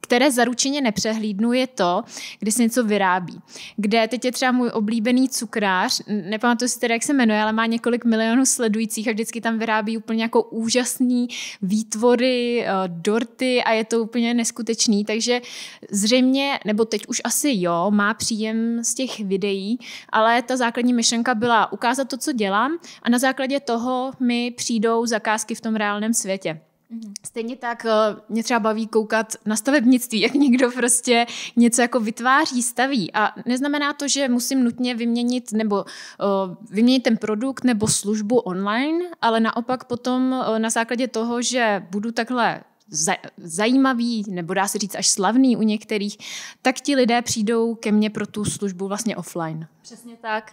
které zaručeně nepřehlídnu, je to, kde se něco vyrábí. Kde teď je třeba můj oblíbený cukrář, nepamatuji si teda, jak se jmenuje, ale má několik milionů sledujících a vždycky tam vyrábí úplně jako úžasný výtvory, eh, dorty a je to úplně neskutečný, takže zřejmě, nebo teď už asi jo, má příjem z těch videí, ale ta základní myšlenka byla ukázat to, co dělám a na základě toho mi přijdou zakázky v tom reálném světě. Mhm. Stejně tak eh, mě třeba baví koukat na stavebnictví, jak někdo prostě něco jako vytváří, staví. A neznamená to, že musím nutně vyměnit nebo eh, vyměnit ten produkt nebo službu online, ale naopak potom eh, na základě toho, že budu takhle zajímavý, nebo dá se říct až slavný u některých, tak ti lidé přijdou ke mně pro tu službu vlastně offline. Přesně tak.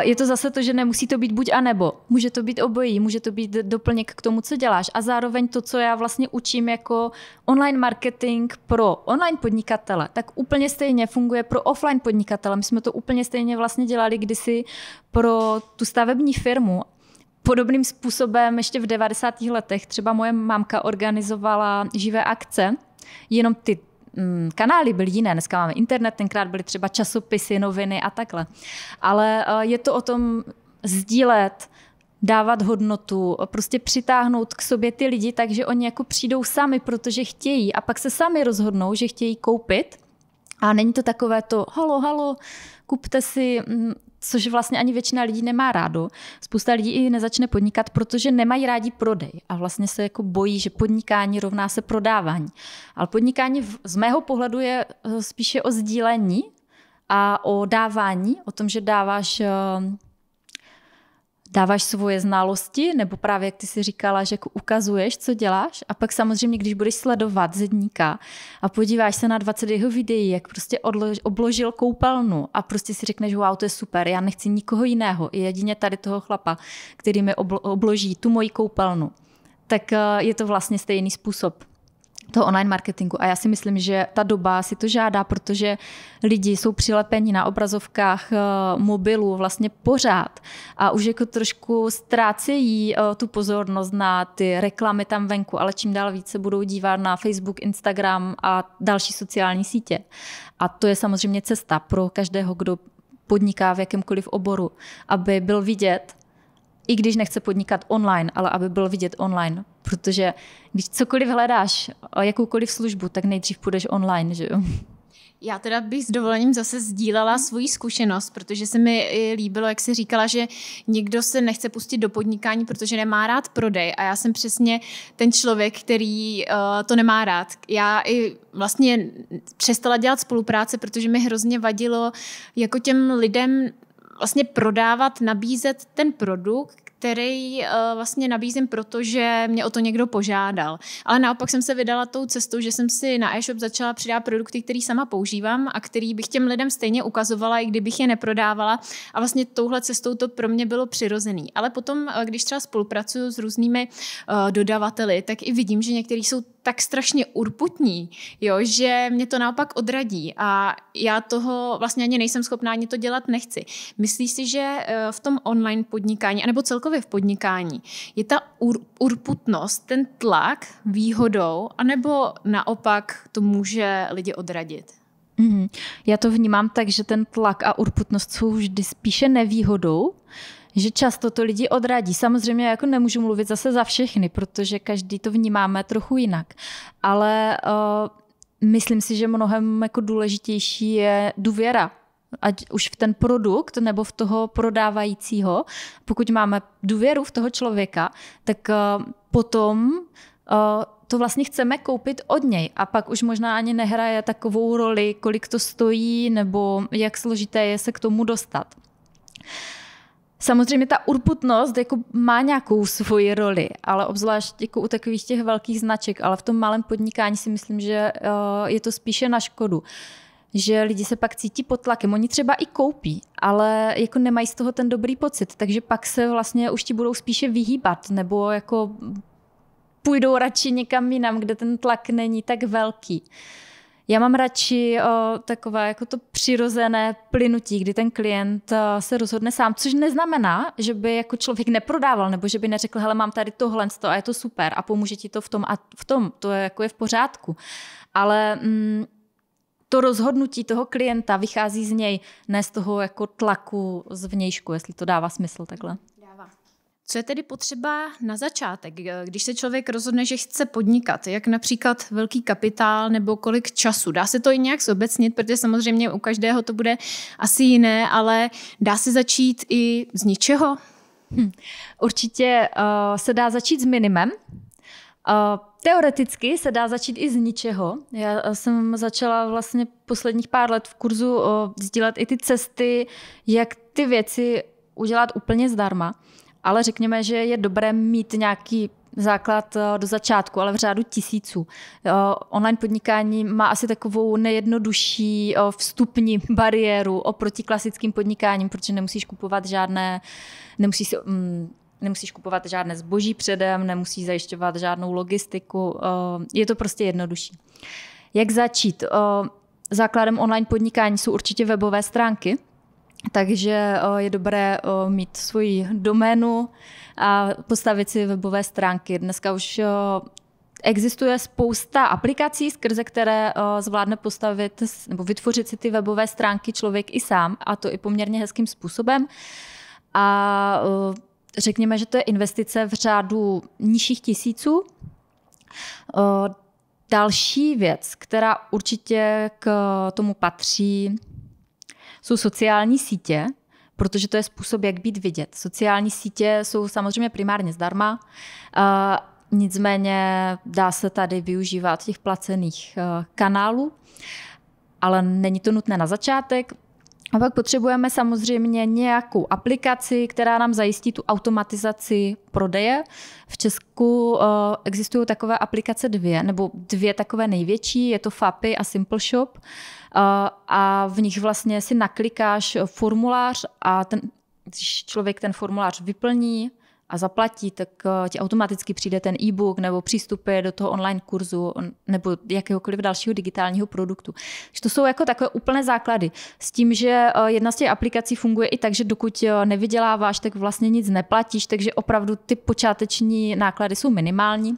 Je to zase to, že nemusí to být buď a nebo. Může to být obojí, může to být doplněk k tomu, co děláš. A zároveň to, co já vlastně učím jako online marketing pro online podnikatele, tak úplně stejně funguje pro offline podnikatele. My jsme to úplně stejně vlastně dělali kdysi pro tu stavební firmu Podobným způsobem ještě v 90. letech třeba moje mamka organizovala živé akce, jenom ty mm, kanály byly jiné, dneska máme internet, tenkrát byly třeba časopisy, noviny a takhle. Ale eh, je to o tom sdílet, dávat hodnotu, prostě přitáhnout k sobě ty lidi, takže oni jako přijdou sami, protože chtějí a pak se sami rozhodnou, že chtějí koupit. A není to takové to, halo, halo, kupte si mm, což vlastně ani většina lidí nemá rádo. Spousta lidí i nezačne podnikat, protože nemají rádi prodej a vlastně se jako bojí, že podnikání rovná se prodávání. Ale podnikání v, z mého pohledu je eh, spíše o sdílení a o dávání, o tom, že dáváš eh, dáváš svoje znalosti, nebo právě jak ty si říkala, že jako ukazuješ, co děláš a pak samozřejmě, když budeš sledovat zedníka a podíváš se na 20 jeho videí, jak prostě odlož, obložil koupelnu a prostě si řekneš, wow, to je super, já nechci nikoho jiného, jedině tady toho chlapa, který mi oblo, obloží tu moji koupelnu, tak eh, je to vlastně stejný způsob toho online marketingu. A já si myslím, že ta doba si to žádá, protože lidi jsou přilepeni na obrazovkách eh, mobilů vlastně pořád a už jako trošku ztrácejí eh, tu pozornost na ty reklamy tam venku, ale čím dál více budou dívat na Facebook, Instagram a další sociální sítě. A to je samozřejmě cesta pro každého, kdo podniká v jakémkoliv oboru, aby byl vidět i když nechce podnikat online, ale aby byl vidět online, protože když cokoliv hledáš, jakoukoliv službu, tak nejdřív půjdeš online, že jo? Já teda bych s dovolením zase sdílela svoji zkušenost, protože se mi líbilo, jak jsi říkala, že někdo se nechce pustit do podnikání, protože nemá rád prodej. A já jsem přesně ten člověk, který uh, to nemá rád. Já i vlastně přestala dělat spolupráce, protože mi hrozně vadilo jako těm lidem vlastně prodávat, nabízet ten produkt, který uh, vlastně nabízím, protože mě o to někdo požádal. Ale naopak jsem se vydala tou cestou, že jsem si na e-shop začala přidávat produkty, které sama používám a který bych těm lidem stejně ukazovala, i kdybych je neprodávala. A vlastně touhle cestou to pro mě bylo přirozený. Ale potom, eh, když třeba spolupracuju s různými uh, dodavateli, tak i vidím, že někteří jsou tak strašně urputní, jo, že mě to naopak odradí a já toho vlastně ani nejsem schopná, ani to dělat nechci. Myslíš si, že eh, v tom online podnikání, anebo celkově v podnikání, je ta ur, urputnost, ten tlak výhodou, anebo naopak to může lidi odradit? Mm-hmm. Já to vnímám tak, že ten tlak a urputnost jsou vždy spíše nevýhodou, že často to lidi odradí. Samozřejmě já jako nemůžu mluvit zase za všechny, protože každý to vnímáme trochu jinak. Ale uh, myslím si, že mnohem jako důležitější je důvěra ať už v ten produkt nebo v toho prodávajícího, pokud máme důvěru v toho člověka, tak uh, potom uh, to vlastně chceme koupit od něj a pak už možná ani nehraje takovou roli, kolik to stojí nebo jak složité je se k tomu dostat. Uh, Samozřejmě ta urputnost jako má nějakou svoji roli, ale obzvlášť jako u takových těch velkých značek, ale v tom malém podnikání si myslím, že eh, je to spíše na škodu že lidi se pak cítí pod tlakem. Oni třeba i koupí, ale jako nemají z toho ten dobrý pocit, takže pak se vlastně už ti budou spíše vyhýbat nebo jako půjdou radši někam jinam, kde ten tlak není tak velký. Uh, já mám radši o, takové jako to přirozené plynutí, kdy ten klient o, se rozhodne sám, což neznamená, že by jako člověk neprodával, nebo že by neřekl, hele, mám tady tohle a je to super a pomůže ti to v tom a v tom, to je, jako je v pořádku. Ale mm, to rozhodnutí toho klienta vychází z něj, ne z toho jako tlaku z vnějšku, jestli to dává smysl takhle. Co je tedy potřeba na začátek, když se člověk rozhodne, že chce podnikat, jak například velký kapitál nebo kolik času? Dá se to i nějak zobecnit, protože samozřejmě u každého to bude asi jiné, ale dá se začít i z ničeho? Hm. Určitě uh, se dá začít s minimem. Uh, Teoreticky se dá začít i z ničeho. Já eh, jsem začala vlastně posledních pár let v kurzu sdílet i ty cesty, jak ty věci udělat úplně zdarma ale řekněme, že je dobré mít nějaký základ eh, do začátku, ale v řádu tisíců. Eh, online podnikání má asi takovou nejjednodušší eh, vstupní [laughs] bariéru oproti klasickým podnikáním, protože nemusíš kupovat žádné, nemusíš, mm, nemusíš kupovat žádné zboží předem, nemusíš zajišťovat žádnou logistiku. Je to prostě jednodušší. Jak začít? Základem online podnikání jsou určitě webové stránky, takže eh, je dobré eh, mít svoji doménu a postavit si webové stránky. Dneska už eh, existuje spousta aplikací, skrze které zvládne postavit nebo vytvořit si ty webové stránky člověk i sám, a to i poměrně hezkým způsobem. A řekněme, že to je investice v řádu nižších tisíců. Další věc, která určitě k tomu patří, jsou sociální sítě, protože to je způsob, jak být vidět. Sociální sítě jsou samozřejmě primárně zdarma, nicméně dá se tady využívat těch placených eh, kanálů, ale není to nutné na začátek. A pak potřebujeme samozřejmě nějakou aplikaci, která nám zajistí tu automatizaci prodeje. V Česku eh, existují takové aplikace dvě, nebo dvě takové největší, je to FAPI a Simple Shop. Eh, a v nich vlastně si naklikáš formulář a ten, když člověk ten formulář vyplní, a zaplatí, tak eh, ti automaticky přijde ten e-book nebo přístupy do toho online kurzu nebo jakéhokoliv dalšího digitálního produktu. Takže to jsou jako takové úplné základy. S tím, že eh, jedna z těch aplikací funguje i tak, že dokud eh, nevyděláváš, tak vlastně nic neplatíš, takže opravdu ty počáteční náklady jsou minimální.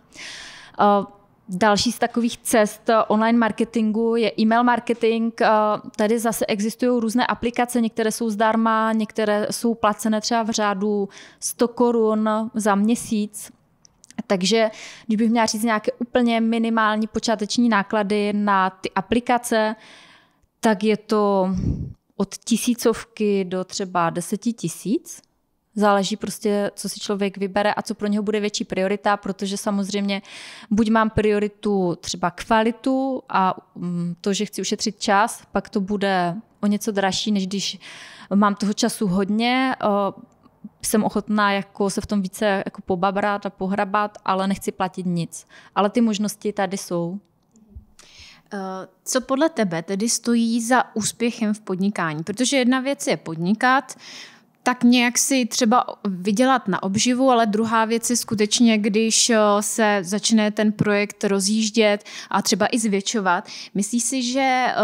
Další z takových cest online marketingu je e-mail marketing. Eh, tady zase existují různé aplikace, některé jsou zdarma, některé jsou placené třeba v řádu 100 korun za měsíc. Takže když bych měla říct nějaké úplně minimální počáteční náklady na ty aplikace, tak je to od tisícovky do třeba deseti tisíc. Záleží prostě, co si člověk vybere a co pro něho bude větší priorita, protože samozřejmě buď mám prioritu třeba kvalitu a mm, to, že chci ušetřit čas, pak to bude o něco dražší, než když mám toho času hodně, jsem ochotná jako se v tom více jako pobabrat a pohrabat, ale nechci platit nic. Ale ty možnosti tady jsou. Eh, co podle tebe tedy stojí za úspěchem v podnikání? Protože jedna věc je podnikat, tak nějak si třeba vydělat na obživu, ale druhá věc je skutečně, když eh, se začne ten projekt rozjíždět a třeba i zvětšovat. Myslíš si, že eh,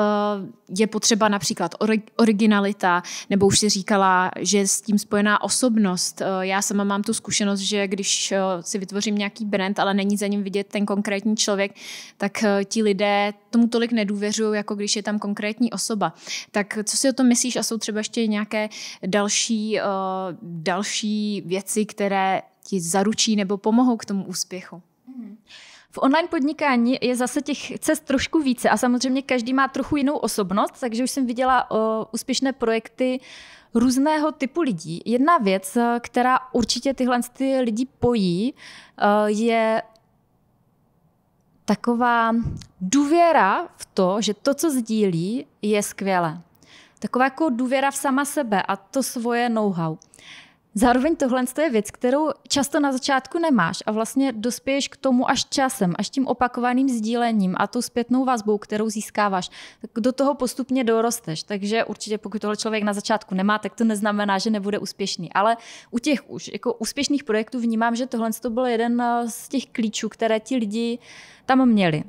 je potřeba například originalita, nebo už si říkala, že je s tím spojená osobnost. Eh, já sama mám tu zkušenost, že když si vytvořím nějaký brand, ale není za ním vidět ten konkrétní člověk, tak ti lidé tomu tolik nedůvěřují, jako když je tam konkrétní osoba. Tak co si o tom myslíš a jsou třeba ještě nějaké další Eh, další věci, které ti zaručí nebo pomohou k tomu úspěchu? V online podnikání je zase těch cest trošku více a samozřejmě každý má trochu jinou osobnost, takže už jsem viděla eh, úspěšné projekty různého typu lidí. Jedna věc, eh, která určitě tyhle ty lidi pojí, je taková důvěra v to, že to, co sdílí, je skvělé. Taková jako důvěra v sama sebe a to svoje know-how. Zároveň tohle je věc, kterou často na začátku nemáš a vlastně dospěješ k tomu až časem, až tím opakovaným sdílením a tou zpětnou vazbou, kterou získáváš, tak do toho postupně dorosteš. Takže určitě pokud tohle člověk na začátku nemá, tak to neznamená, že nebude úspěšný. Ale u těch už jako úspěšných projektů vnímám, že tohle to byl jeden eh, z těch klíčů, které ti lidi tam měli.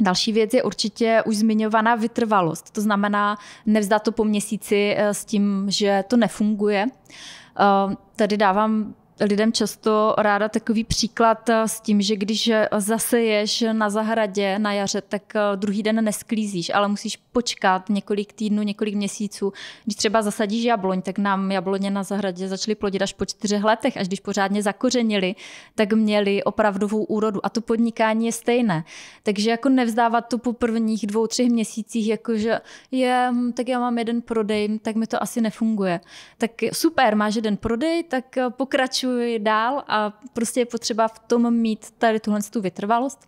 Další věc je určitě už zmiňovaná vytrvalost, to znamená nevzdá to po měsíci eh, s tím, že to nefunguje. Eh, tady dávám lidem často ráda takový příklad eh, s tím, že když eh, ješ na zahradě na jaře, tak eh, druhý den nesklízíš, ale musíš počkat několik týdnů, několik měsíců. Když třeba zasadíš jabloň, tak nám jabloně na zahradě začaly plodit až po čtyřech letech, až když pořádně zakořenili, tak měli opravdovou úrodu. A to podnikání je stejné. Takže jako nevzdávat to po prvních dvou, třech měsících, jakože je, hm, tak já mám jeden prodej, tak mi to asi nefunguje. Tak super, máš jeden prodej, tak pokračuj pokračuji dál a prostě je potřeba v tom mít tady tuhle tu vytrvalost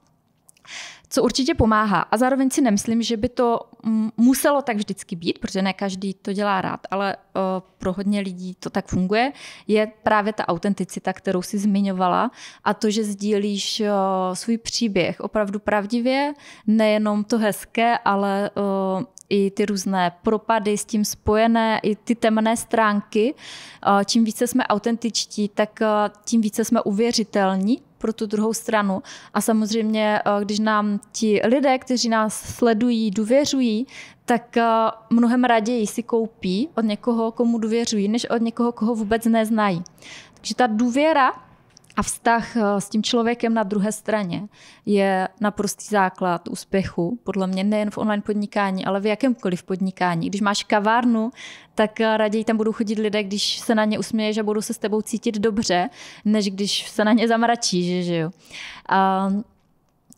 co určitě pomáhá. A zároveň si nemyslím, že by to muselo tak vždycky být, protože ne každý to dělá rád, ale uh, pro hodně lidí to tak funguje, je právě ta autenticita, kterou si zmiňovala a to, že sdílíš uh, svůj příběh opravdu pravdivě, nejenom to hezké, ale uh, i ty různé propady s tím spojené, i ty temné stránky. Čím více jsme autentičtí, tak tím více jsme uvěřitelní pro tu druhou stranu. A samozřejmě, když nám ti lidé, kteří nás sledují, důvěřují, tak mnohem raději si koupí od někoho, komu důvěřují, než od někoho, koho vůbec neznají. Takže ta důvěra a vztah eh, s tím člověkem na druhé straně je naprostý základ úspěchu, podle mě nejen v online podnikání, ale v jakémkoliv podnikání. Když máš kavárnu, tak eh, raději tam budou chodit lidé, když se na ně usměješ a budou se s tebou cítit dobře, než když se na ně zamračíš, že jo. A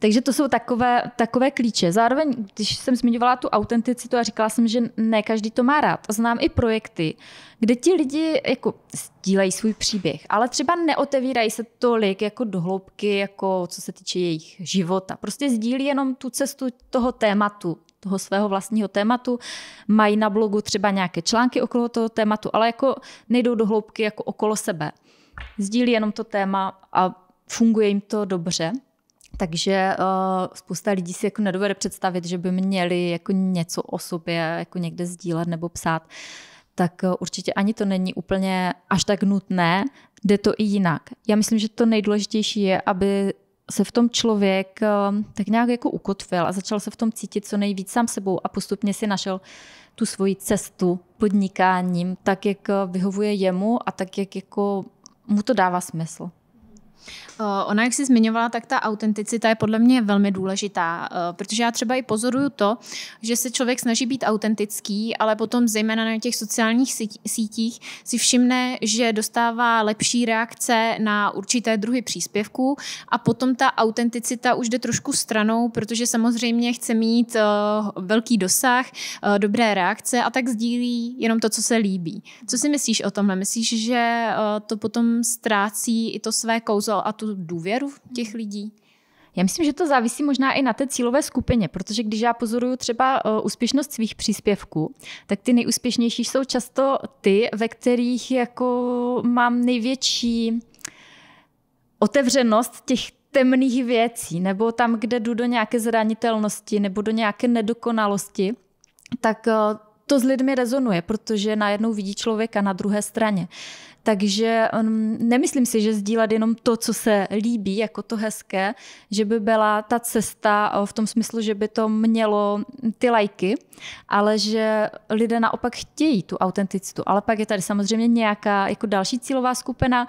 takže to jsou takové, takové klíče. Zároveň, když jsem zmiňovala tu autenticitu a říkala jsem, že ne každý to má rád. Znám i projekty, kde ti lidi jako sdílejí svůj příběh, ale třeba neotevírají se tolik jako do hloubky, jako co se týče jejich života. Prostě sdílí jenom tu cestu toho tématu, toho svého vlastního tématu, mají na blogu třeba nějaké články okolo toho tématu, ale jako nejdou do hloubky jako okolo sebe. Sdílí jenom to téma a funguje jim to dobře. Takže uh, spousta lidí si jako nedovede představit, že by měli jako něco o sobě jako někde sdílet nebo psát. Tak uh, určitě ani to není úplně až tak nutné, jde to i jinak. Já myslím, že to nejdůležitější je, aby se v tom člověk uh, tak nějak jako ukotvil a začal se v tom cítit co nejvíc sám sebou a postupně si našel tu svoji cestu podnikáním, tak jak vyhovuje jemu a tak jak jako mu to dává smysl. Eh, ona, jak jsi zmiňovala, tak ta autenticita je podle mě velmi důležitá, eh, protože já třeba i pozoruju to, že se člověk snaží být autentický, ale potom zejména na těch sociálních sítích si všimne, že dostává lepší reakce na určité druhy příspěvků a potom ta autenticita už jde trošku stranou, protože samozřejmě chce mít eh, velký dosah, dobré reakce a tak sdílí jenom to, co se líbí. Co si myslíš o tomhle? Myslíš, že to potom ztrácí i to své kouzlo vzal a tu důvěru těch mhm. lidí? Já myslím, že to závisí možná i na té cílové skupině, protože když já pozoruju třeba eh, úspěšnost svých příspěvků, tak ty nejúspěšnější jsou často ty, ve kterých jako mám největší otevřenost těch temných věcí, nebo tam, kde jdu do nějaké zranitelnosti, nebo do nějaké nedokonalosti, tak eh, to s lidmi rezonuje, protože najednou vidí člověka na druhé straně. Takže um, nemyslím si, že sdílet jenom to, co se líbí, jako to hezké, že by byla ta cesta v tom smyslu, že by to mělo ty lajky, ale že lidé naopak chtějí tu autenticitu. Ale pak je tady samozřejmě nějaká jako další cílová skupina,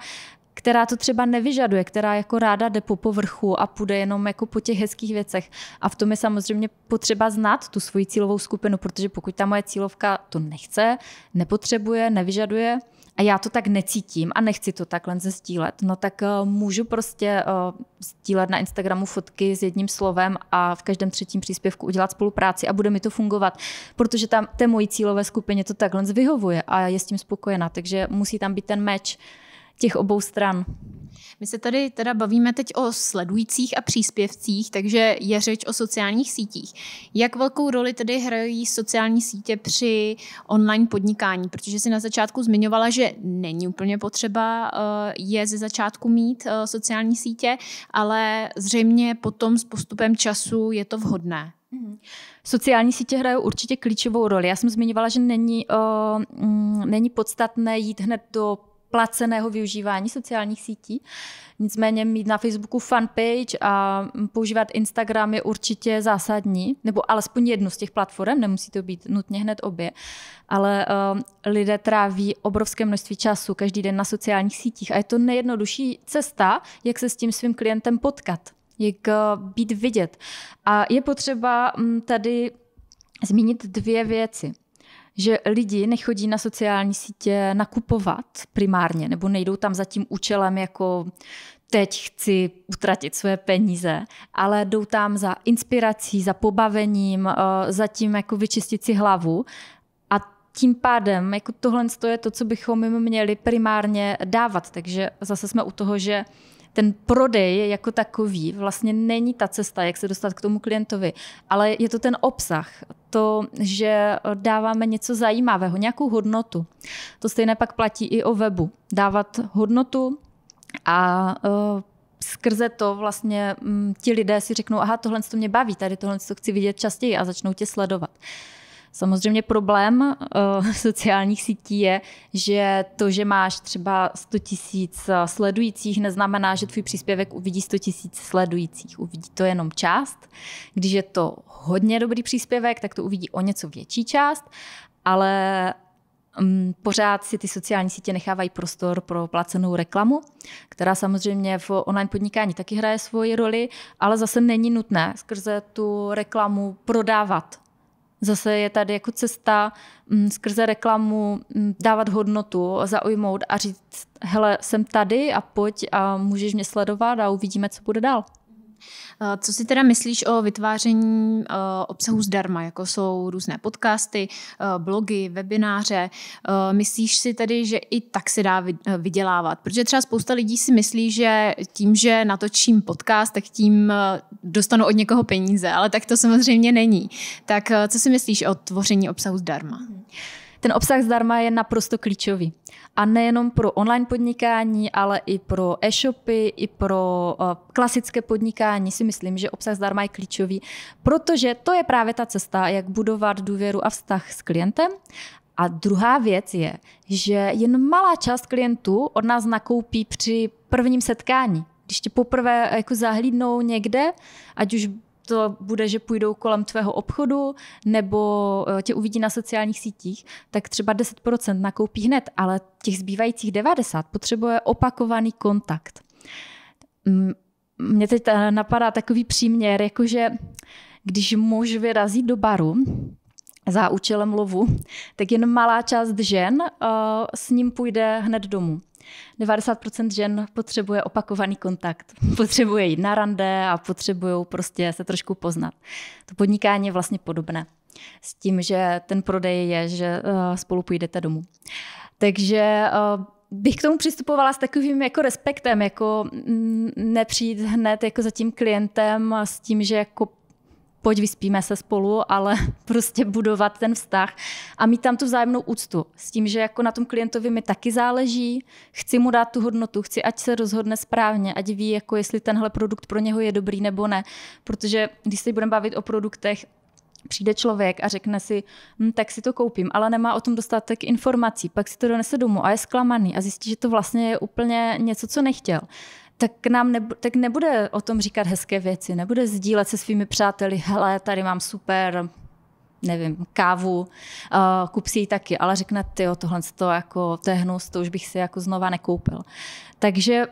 která to třeba nevyžaduje, která jako ráda jde po povrchu a půjde jenom jako po těch hezkých věcech. A v tom je samozřejmě potřeba znát tu svoji cílovou skupinu, protože pokud ta moje cílovka to nechce, nepotřebuje, nevyžaduje, a já to tak necítím a nechci to takhle sdílet, no tak uh, můžu prostě uh, sdílet na Instagramu fotky s jedním slovem a v každém třetím příspěvku udělat spolupráci a bude mi to fungovat, protože tam té mojí cílové skupině to takhle vyhovuje a je s tím spokojená, takže musí tam být ten meč těch obou stran. My se tady teda bavíme teď o sledujících a příspěvcích, takže je řeč o sociálních sítích. Jak velkou roli tedy hrají sociální sítě při online podnikání? Protože si na začátku zmiňovala, že není úplně potřeba eh, je ze začátku mít eh, sociální sítě, ale zřejmě potom s postupem času je to vhodné. Mhm. Sociální sítě hrají určitě klíčovou roli. Já jsem zmiňovala, že není, uh, není podstatné jít hned do placeného využívání sociálních sítí. Nicméně mít na Facebooku fanpage a používat Instagram je určitě zásadní, nebo alespoň jednu z těch platform, nemusí to být nutně hned obě, ale uh, lidé tráví obrovské množství času každý den na sociálních sítích a je to nejjednodušší cesta, jak se s tím svým klientem potkat, jak eh, být vidět. A je potřeba hm, tady zmínit dvě věci že lidi nechodí na sociální sítě nakupovat primárně, nebo nejdou tam za tím účelem jako teď chci utratit své peníze, ale jdou tam za inspirací, za pobavením, eh, za tím jako vyčistit si hlavu a tím pádem, jako tohle je to, co bychom jim měli primárně dávat. Takže zase jsme u toho, že ten prodej jako takový vlastně není ta cesta, jak se dostat k tomu klientovi, ale je to ten obsah, to, že dáváme něco zajímavého, nějakou hodnotu. To stejné pak platí i o webu. Dávat hodnotu a uh, skrze to vlastně um, ti lidé si řeknou, aha, tohle to mě baví, tady tohle to chci vidět častěji a začnou tě sledovat. Uh, Samozřejmě problém uh, [laughs] sociálních sítí je, že to, že máš třeba 100 tisíc eh, sledujících, neznamená, že tvůj příspěvek uvidí 100 tisíc sledujících. Uvidí to jenom část. Když je to hodně dobrý příspěvek, tak to uvidí o něco větší část, ale um, pořád si ty sociální sítě nechávají prostor pro placenou reklamu, která samozřejmě v online podnikání taky hraje svoji roli, ale zase není nutné skrze tu reklamu prodávat Zase je tady jako cesta m, mm, skrze reklamu m, mm, dávat hodnotu, zaujmout a říct, hele, jsem tady a pojď a můžeš mě sledovat a uvidíme, co bude dál. Eh, co si teda myslíš o vytváření eh, obsahu zdarma, jako jsou různé podcasty, eh, blogy, webináře? Myslíš si tedy, že i tak se dá vydělávat? Protože třeba spousta lidí si myslí, že tím, že natočím podcast, tak tím dostanu od někoho peníze, ale tak to samozřejmě není. Tak co si myslíš o tvoření obsahu zdarma? Hmm. Ten obsah zdarma je naprosto klíčový. A nejenom pro online podnikání, ale i pro e-shopy, i pro eh, klasické podnikání si myslím, že obsah zdarma je klíčový, protože to je právě ta cesta, jak budovat důvěru a vztah s klientem. A druhá věc je, že jen malá část klientů od nás nakoupí při prvním setkání. Když tě poprvé eh, jako zahlídnou někde, ať už to bude, že půjdou kolem tvého obchodu nebo eh, tě uvidí na sociálních sítích, tak třeba 10% nakoupí hned, ale těch zbývajících 90% potřebuje opakovaný kontakt. Mně teď eh, napadá takový příměr, jakože když muž vyrazí do baru, za účelem lovu, tak jen malá část žen uh, s ním půjde hned domů. 90% žen potřebuje opakovaný kontakt, potřebuje jít na rande a potřebují prostě se trošku poznat. To podnikání je vlastně podobné s tím, že ten prodej je, že eh, spolu půjdete domů. Takže eh, bych k tomu přistupovala s takovým jako respektem, jako mm, nepřijít hned jako za tím klientem s tím, že jako pojď vyspíme se spolu, ale [laughs] prostě budovat ten vztah a mít tam tu vzájemnou úctu s tím, že jako na tom klientovi mi taky záleží, chci mu dát tu hodnotu, chci, ať se rozhodne správně, ať ví, jako jestli tenhle produkt pro něho je dobrý nebo ne, protože když se budeme bavit o produktech, přijde člověk a řekne si, hm, tak si to koupím, ale nemá o tom dostatek informací, pak si to donese domů a je zklamaný a zjistí, že to vlastně je úplně něco, co nechtěl tak, nám nebu- tak nebude o tom říkat hezké věci, nebude sdílet se svými přáteli, hele, tady mám super nevím, kávu, uh, kup si ji taky, ale řekne, ty, tohle to, jako, to je hnus, to už bych si jako znova nekoupil. Takže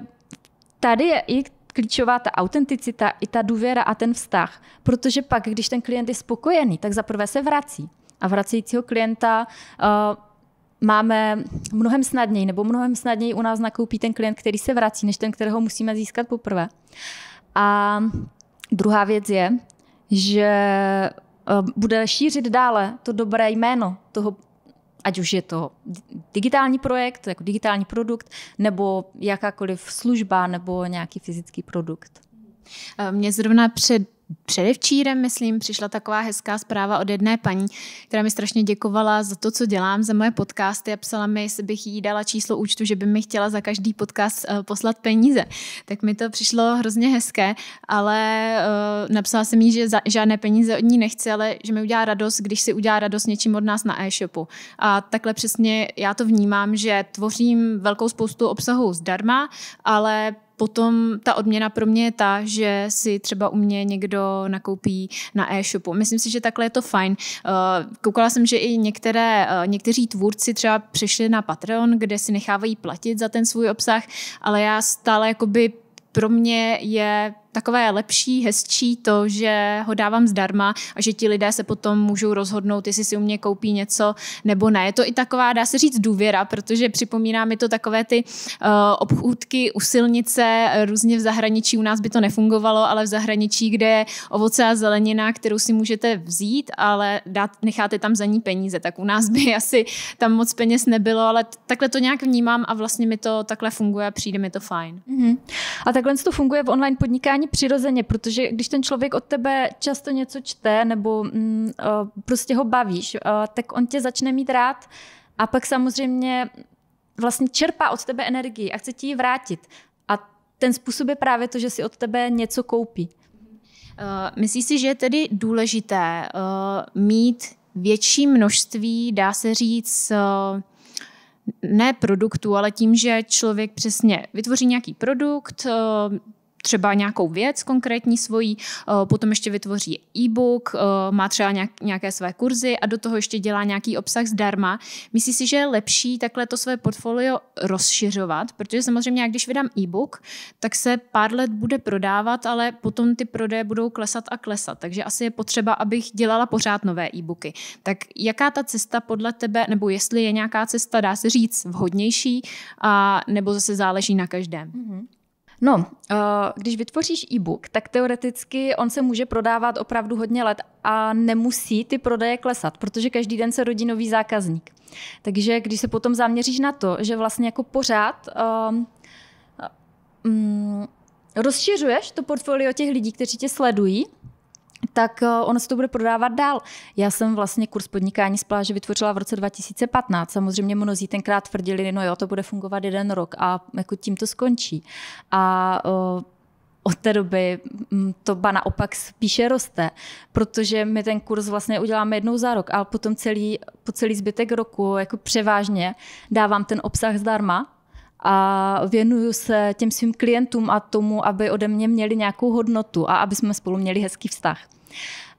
tady je i klíčová ta autenticita, i ta důvěra a ten vztah, protože pak, když ten klient je spokojený, tak zaprvé se vrací. A vracejícího klienta uh, máme mnohem snadněji, nebo mnohem snadněji u nás nakoupí ten klient, který se vrací, než ten, kterého musíme získat poprvé. A druhá věc je, že eh, bude šířit dále to dobré jméno toho ať už je to digitální projekt, jako digitální produkt, nebo jakákoliv služba, nebo nějaký fyzický produkt. Eh, mě zrovna před předevčírem, myslím, přišla taková hezká zpráva od jedné paní, která mi strašně děkovala za to, co dělám, za moje podcasty a psala mi, jestli bych jí dala číslo účtu, že by mi chtěla za každý podcast eh, poslat peníze. Tak mi to přišlo hrozně hezké, ale uh, napsala jsem jí, že za, žádné peníze od ní nechci, ale že mi udělá radost, když si udělá radost něčím od nás na e-shopu. A takhle přesně já to vnímám, že tvořím velkou spoustu obsahu zdarma, ale Potom ta odměna pro mě je ta, že si třeba u mě někdo nakoupí na e-shopu. Myslím si, že takhle je to fajn. Eh, koukala jsem, že i některé, eh, někteří tvůrci třeba přišli na Patreon, kde si nechávají platit za ten svůj obsah, ale já stále jakoby pro mě je takové lepší, hezčí to, že ho dávám zdarma a že ti lidé se potom můžou rozhodnout, jestli si u mě koupí něco nebo ne. Je to i taková, dá se říct, důvěra, protože připomíná mi to takové ty uh, obchůdky u silnice, eh, různě v zahraničí, u nás by to nefungovalo, ale v zahraničí, kde je ovoce a zelenina, kterou si můžete vzít, ale dát, necháte tam za ní peníze, tak u nás by [laughs] asi tam moc peněz nebylo, ale takhle to nějak vnímám a vlastně mi to takhle funguje a přijde mi to fajn. Mm-hmm. A takhle to funguje v online podnikání ani přirozeně, protože když ten člověk od tebe často něco čte nebo mm, eh, prostě ho bavíš, eh, tak on tě začne mít rád a pak samozřejmě vlastně čerpá od tebe energii a chce ti ji vrátit. A ten způsob je právě to, že si od tebe něco koupí. Eh, myslíš si, že je tedy důležité mít větší množství, dá se říct, ne produktu, ale tím, že člověk přesně vytvoří nějaký produkt, třeba nějakou věc konkrétní svojí, eh, potom ještě vytvoří e-book, eh, má třeba nějaké své kurzy a do toho ještě dělá nějaký obsah zdarma. Myslíš si, že je lepší takhle to své portfolio rozšiřovat, protože samozřejmě, jak když vydám e-book, tak se pár let bude prodávat, ale potom ty prodeje budou klesat a klesat, takže asi je potřeba, abych dělala pořád nové e-booky. Tak jaká ta cesta podle tebe, nebo jestli je nějaká cesta, dá se říct, vhodnější, a nebo zase záleží na každém? Mm-hmm. No, eh, když vytvoříš e-book, tak teoreticky on se může prodávat opravdu hodně let a nemusí ty prodeje klesat, protože každý den se rodí nový zákazník. Takže když se potom zaměříš na to, že vlastně jako pořád um, um, rozšiřuješ to portfolio těch lidí, kteří tě sledují, tak eh, ono se to bude prodávat dál. Já jsem vlastně kurz podnikání z pláže vytvořila v roce 2015. Samozřejmě mnozí tenkrát tvrdili, no jo, to bude fungovat jeden rok a jako tím to skončí. A eh, od té doby mm, to ba naopak spíše roste, protože my ten kurz vlastně uděláme jednou za rok, ale potom celý, po celý zbytek roku jako převážně dávám ten obsah zdarma a věnuju se těm svým klientům a tomu, aby ode mě měli nějakou hodnotu a aby jsme spolu měli hezký vztah.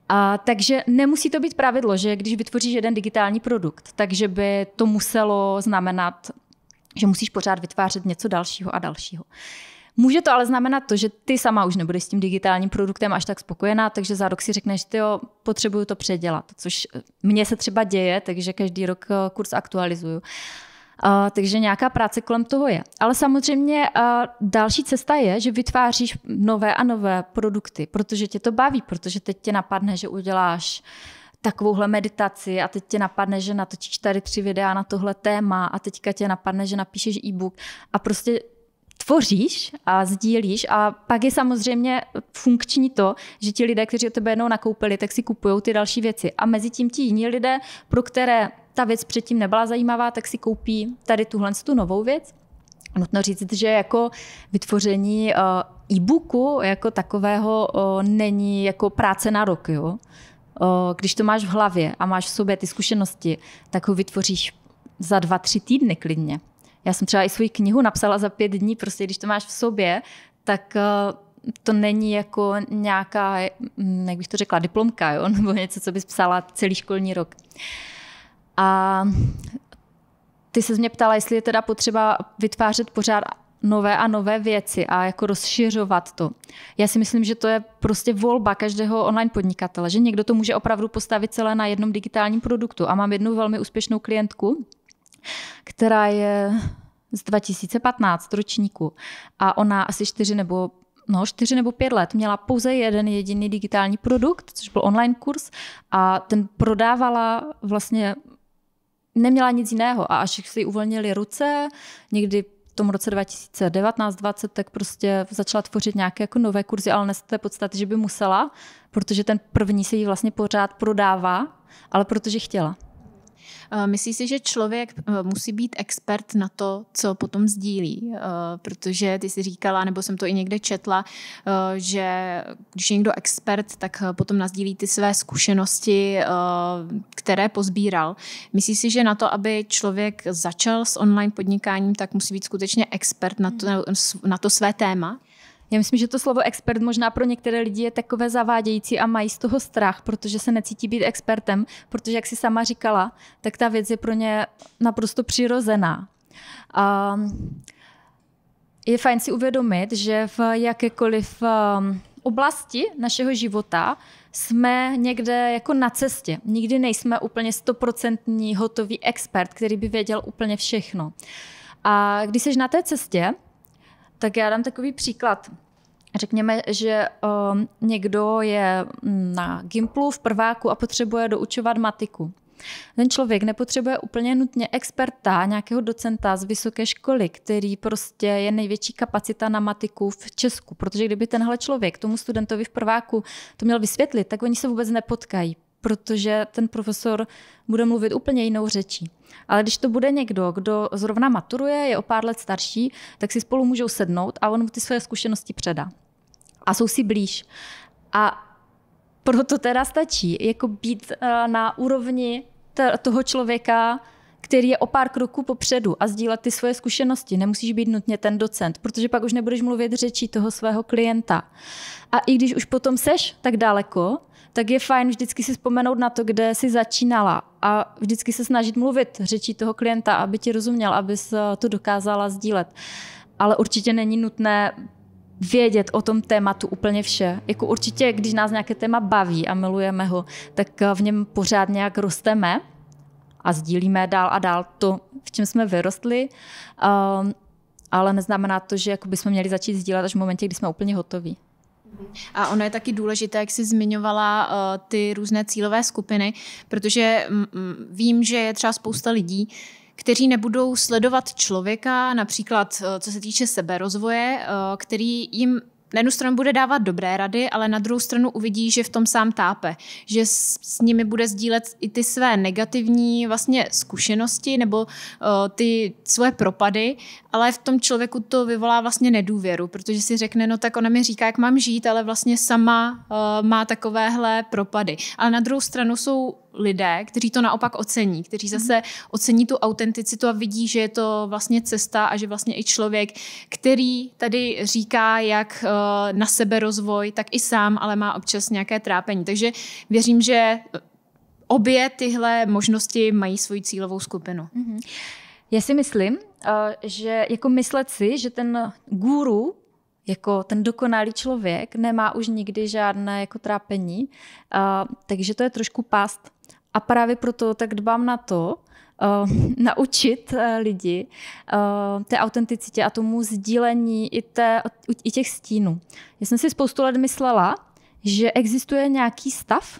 A, takže nemusí to být pravidlo, že když vytvoříš jeden digitální produkt, takže by to muselo znamenat, že musíš pořád vytvářet něco dalšího a dalšího. Může to ale znamenat to, že ty sama už nebudeš s tím digitálním produktem až tak spokojená, takže za rok si řekneš, že jo, potřebuju to předělat, což eh, mně se třeba děje, takže každý rok eh, kurz aktualizuju. Uh, takže nějaká práce kolem toho je. Ale samozřejmě uh, další cesta je, že vytváříš nové a nové produkty, protože tě to baví, protože teď tě napadne, že uděláš takovouhle meditaci a teď tě napadne, že natočíš tady tři videa na tohle téma a teďka tě napadne, že napíšeš e-book a prostě tvoříš a sdílíš a pak je samozřejmě funkční to, že ti lidé, kteří o tebe jednou nakoupili, tak si kupují ty další věci. A mezi tím ti jiní lidé, pro které ta věc předtím nebyla zajímavá, tak si koupí tady tuhle tu novou věc. Nutno říct, že jako vytvoření eh, e-booku jako takového eh, není jako práce na rok, jo? Eh, když to máš v hlavě a máš v sobě ty zkušenosti, tak ho vytvoříš za dva, tři týdny klidně. Já jsem třeba i svoji knihu napsala za pět dní, prostě když to máš v sobě, tak to není jako nějaká, hm, jak bych to řekla, diplomka, jo? [laughs] nebo něco, co bys psala celý školní rok. Uh, a ty se mě ptala, jestli je teda potřeba vytvářet pořád nové a nové věci a jako rozšiřovat to. Já si myslím, že to je prostě volba každého online podnikatele, že někdo to může opravdu postavit celé na jednom digitálním produktu. A mám jednu velmi úspěšnou klientku, která je z 2015 ročníku a ona asi čtyři nebo no, čtyři nebo pět let měla pouze jeden jediný digitální produkt, což byl online kurz a ten prodávala vlastně neměla nic jiného a až si uvolnili ruce, někdy v tom roce 2019-2020, tak prostě začala tvořit nějaké jako nové kurzy, ale ne z té podstaty, že by musela, protože ten první se jí vlastně pořád prodává, ale protože chtěla. Eh, myslíš si, že člověk eh, musí být expert na to, co potom sdílí? Eh, protože ty jsi říkala, nebo jsem to i někde četla, že když je někdo expert, tak potom nazdílí ty své zkušenosti, které pozbíral. Myslíš si, že na to, aby člověk začal s online podnikáním, tak musí být skutečně expert na to, hmm. na to své téma? Já myslím, že to slovo expert možná pro některé lidi je takové zavádějící a mají z toho strach, protože se necítí být expertem, protože jak si sama říkala, tak ta věc je pro ně naprosto přirozená. A je fajn si uvědomit, že v jakékoliv um, oblasti našeho života jsme někde jako na cestě. Nikdy nejsme úplně stoprocentní hotový expert, který by věděl úplně všechno. A když jsi na té cestě, tak já dám takový příklad. Řekněme, že um, někdo je mm, na Gimplu v prváku a potřebuje doučovat matiku. Ten člověk nepotřebuje úplně nutně experta, nějakého docenta z vysoké školy, který prostě je největší kapacita na matiku v Česku, protože kdyby tenhle člověk tomu studentovi v prváku to měl vysvětlit, tak oni se vůbec nepotkají protože ten profesor bude mluvit úplně jinou řečí. Ale když to bude někdo, kdo zrovna maturuje, je o pár let starší, tak si spolu můžou sednout a on mu ty své zkušenosti předá. A jsou si blíž. A proto teda stačí jako být eh, na úrovni toho člověka, který je o pár kroků popředu a sdílet ty svoje zkušenosti. Nemusíš být nutně ten docent, protože pak už nebudeš mluvit řečí toho svého klienta. A i když už potom seš tak daleko, tak je fajn vždycky si vzpomenout na to, kde jsi začínala a vždycky se snažit mluvit řečí toho klienta, aby ti rozuměl, aby to dokázala sdílet. Ale určitě není nutné vědět o tom tématu úplně vše. Jako určitě, když nás nějaké téma baví a milujeme ho, tak v něm pořád nějak rosteme a sdílíme dál a dál to, v čem jsme vyrostli, um, ale neznamená to, že jako bychom měli začít sdílet až v momentě, kdy jsme úplně hotoví. A ono je taky důležité, jak jsi zmiňovala eh, ty různé cílové skupiny, protože mm, mm, vím, že je třeba spousta lidí, kteří nebudou sledovat člověka, například eh, co se týče seberozvoje, eh, který jim na jednu stranu bude dávat dobré rady, ale na druhou stranu uvidí, že v tom sám tápe, že s, s nimi bude sdílet i ty své negativní vlastně zkušenosti nebo uh, ty svoje propady, ale v tom člověku to vyvolá vlastně nedůvěru, protože si řekne, no tak ona mi říká, jak mám žít, ale vlastně sama uh, má takovéhle propady. Ale na druhou stranu jsou lidé, kteří to naopak ocení, kteří mhm. zase ocení tu autenticitu a vidí, že je to vlastně cesta a že vlastně i člověk, který tady říká jak eh, na sebe rozvoj, tak i sám, ale má občas nějaké trápení. Takže věřím, že eh, obě tyhle možnosti mají svoji cílovou skupinu. Mhm. Já si myslím, eh, že jako myslet si, že ten guru, jako ten dokonalý člověk, nemá už nikdy žádné jako trápení, takže to je trošku past a právě proto tak dbám na to, Uh, [laughs] naučit uh, lidi uh, té autenticitě a tomu sdílení i, té, i těch stínů. Já jsem si spoustu let myslela, že existuje nějaký stav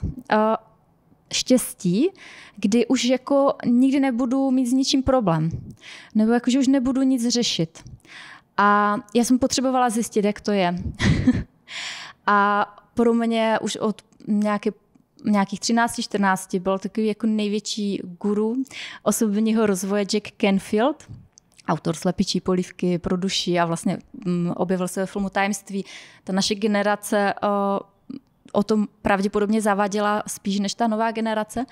štěstí, kdy už jako nikdy nebudu mít s ničím problém. Nebo jako, že už nebudu nic řešit. A já jsem potřebovala zjistit, jak to je. [laughs] a pro mě už od nějaké nějakých 13, 14 byl takový jako největší guru osobního rozvoje Jack Canfield, autor Slepičí polívky pro duši a vlastně mm, objevil se ve filmu Tajemství. Ta naše generace o tom pravděpodobně zaváděla spíš než ta nová generace.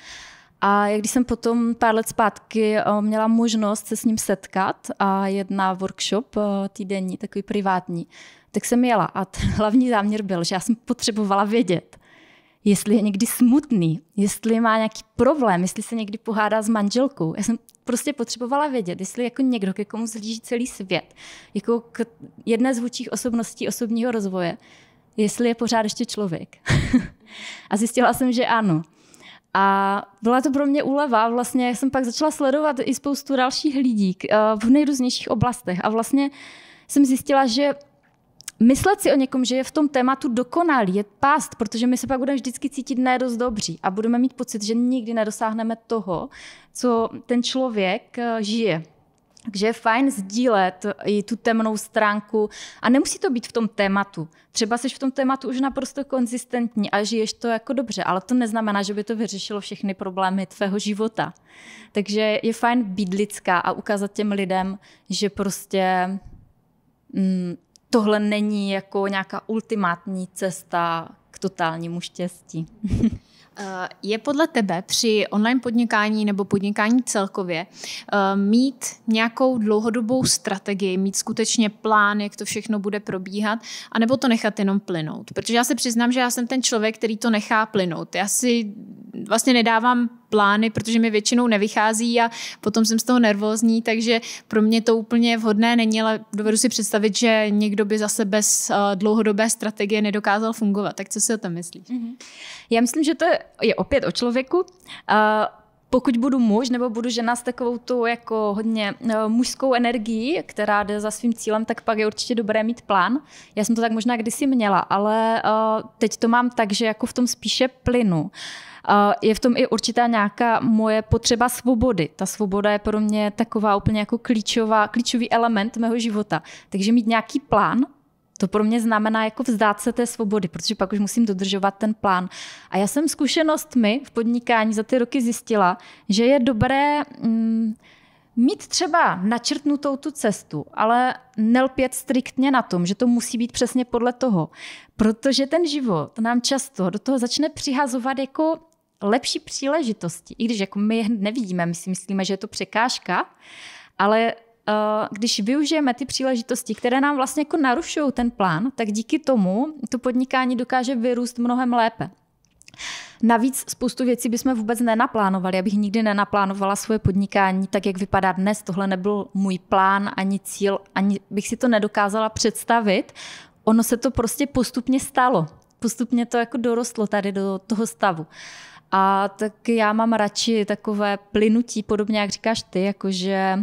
A když jsem potom pár let zpátky měla možnost se s ním setkat a jedna workshop týdenní, takový privátní, tak jsem jela a hlavní záměr byl, že já jsem potřebovala vědět, jestli je někdy smutný, jestli má nějaký problém, jestli se někdy pohádá s manželkou. Já jsem prostě potřebovala vědět, jestli jako někdo, ke komu zlíží celý svět, jako k jedné z vůčích osobností osobního rozvoje, jestli je pořád ještě člověk. [laughs] a zjistila jsem, že ano. A byla to pro mě úleva. Vlastně jsem pak začala sledovat i spoustu dalších lidí eh, v nejrůznějších oblastech. A vlastně jsem zjistila, že myslet si o někom, že je v tom tématu dokonalý, je pást, protože my se pak budeme vždycky cítit nedost dobří a budeme mít pocit, že nikdy nedosáhneme toho, co ten člověk eh, žije. Takže je fajn sdílet i tu temnou stránku a nemusí to být v tom tématu. Třeba jsi v tom tématu už naprosto konzistentní a žiješ to jako dobře, ale to neznamená, že by to vyřešilo všechny problémy tvého života. Takže je fajn být lidská a ukázat těm lidem, že prostě mm, tohle není jako nějaká ultimátní cesta k totálnímu štěstí. [laughs] Eh, je podle tebe při online podnikání nebo podnikání celkově eh, mít nějakou dlouhodobou strategii, mít skutečně plán, jak to všechno bude probíhat, anebo to nechat jenom plynout? Protože já se přiznám, že já jsem ten člověk, který to nechá plynout. Já si vlastně nedávám plány, protože mi většinou nevychází a potom jsem z toho nervózní, takže pro mě to úplně vhodné není, ale dovedu si představit, že někdo by zase bez eh, dlouhodobé strategie nedokázal fungovat. Tak co si o tom myslíš? Mhm. Já myslím, že to je opět o člověku. Eh, pokud budu muž nebo budu žena s takovou tu jako hodně eh, mužskou energií, která jde za svým cílem, tak pak je určitě dobré mít plán. Já jsem to tak možná kdysi měla, ale eh, teď to mám tak, že jako v tom spíše plynu. Eh, je v tom i určitá nějaká moje potřeba svobody. Ta svoboda je pro mě taková úplně jako klíčová, klíčový element mého života. Takže mít nějaký plán, to pro mě znamená jako vzdát se té svobody, protože pak už musím dodržovat ten plán. A já jsem zkušenostmi v podnikání za ty roky zjistila, že je dobré mm, mít třeba načrtnutou tu cestu, ale nelpět striktně na tom, že to musí být přesně podle toho. Protože ten život nám často do toho začne přihazovat jako lepší příležitosti, i když jako my je nevidíme, my si myslíme, že je to překážka, ale Eh, když využijeme ty příležitosti, které nám vlastně jako narušují ten plán, tak díky tomu to podnikání dokáže vyrůst mnohem lépe. Navíc spoustu věcí bychom vůbec nenaplánovali. Já bych nikdy nenaplánovala svoje podnikání tak, jak vypadá dnes. Tohle nebyl můj plán ani cíl, ani bych si to nedokázala představit. Ono se to prostě postupně stalo. Postupně to jako dorostlo tady do toho stavu. A tak já mám radši takové plynutí, podobně jak říkáš ty, jakože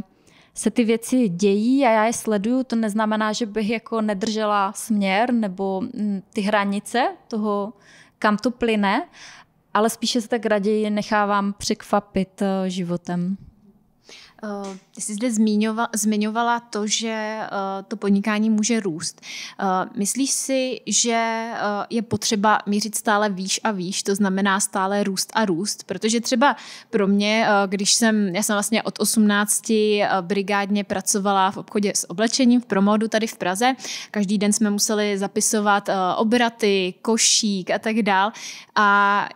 se ty věci dějí a já je sleduju, to neznamená, že bych jako nedržela směr nebo mm, ty hranice toho, kam to plyne, ale spíše se tak raději nechávám překvapit eh, životem. Eh, ty jsi zde zmiňovala, zmiňovala to, že eh, to podnikání může růst. Eh, myslíš si, že je potřeba mířit stále výš a výš, to znamená stále růst a růst? Protože třeba pro mě, když jsem, já jsem vlastně od 18 brigádně pracovala v obchodě s oblečením v Promodu tady v Praze, každý den jsme museli zapisovat obraty, košík a tak dál a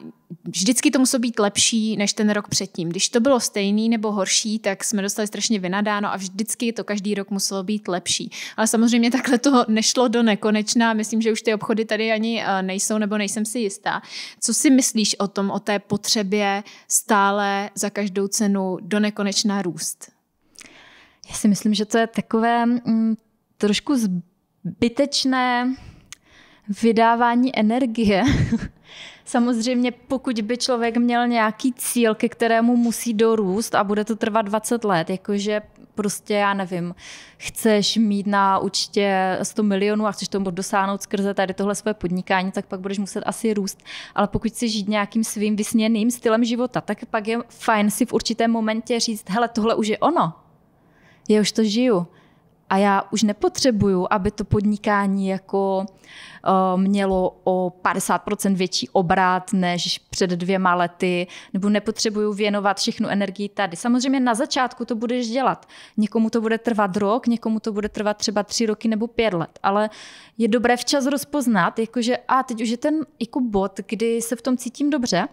vždycky to muselo být lepší než ten rok předtím. Když to bylo stejný nebo horší, tak jsme dostali strašně vynadáno a vždycky to každý rok muselo být lepší. Ale samozřejmě takhle to nešlo do nekonečna. Myslím, že už ty obchody tady ani eh, nejsou nebo nejsem si jistá. Co si myslíš o tom, o té potřebě stále za každou cenu do nekonečna růst? Já si myslím, že to je takové mm, trošku zbytečné vydávání energie. [laughs] Samozřejmě, pokud by člověk měl nějaký cíl, ke kterému musí dorůst a bude to trvat 20 let, jakože prostě, já nevím, chceš mít na účtě 100 milionů a chceš tomu dosáhnout skrze tady tohle své podnikání, tak pak budeš muset asi růst. Ale pokud si žít nějakým svým vysněným stylem života, tak pak je fajn si v určitém momentě říct, hele, tohle už je ono. Já už to žiju. A já už nepotřebuju, aby to podnikání jako uh, Eh, mělo o 50% větší obrat než před dvěma lety, nebo nepotřebuju věnovat všechnu energii tady. Samozřejmě na začátku to budeš dělat. Někomu to bude trvat rok, někomu to bude trvat třeba tři roky nebo pět let, ale je dobré včas rozpoznat, jakože a teď už je ten jako bod, kdy se v tom cítím dobře,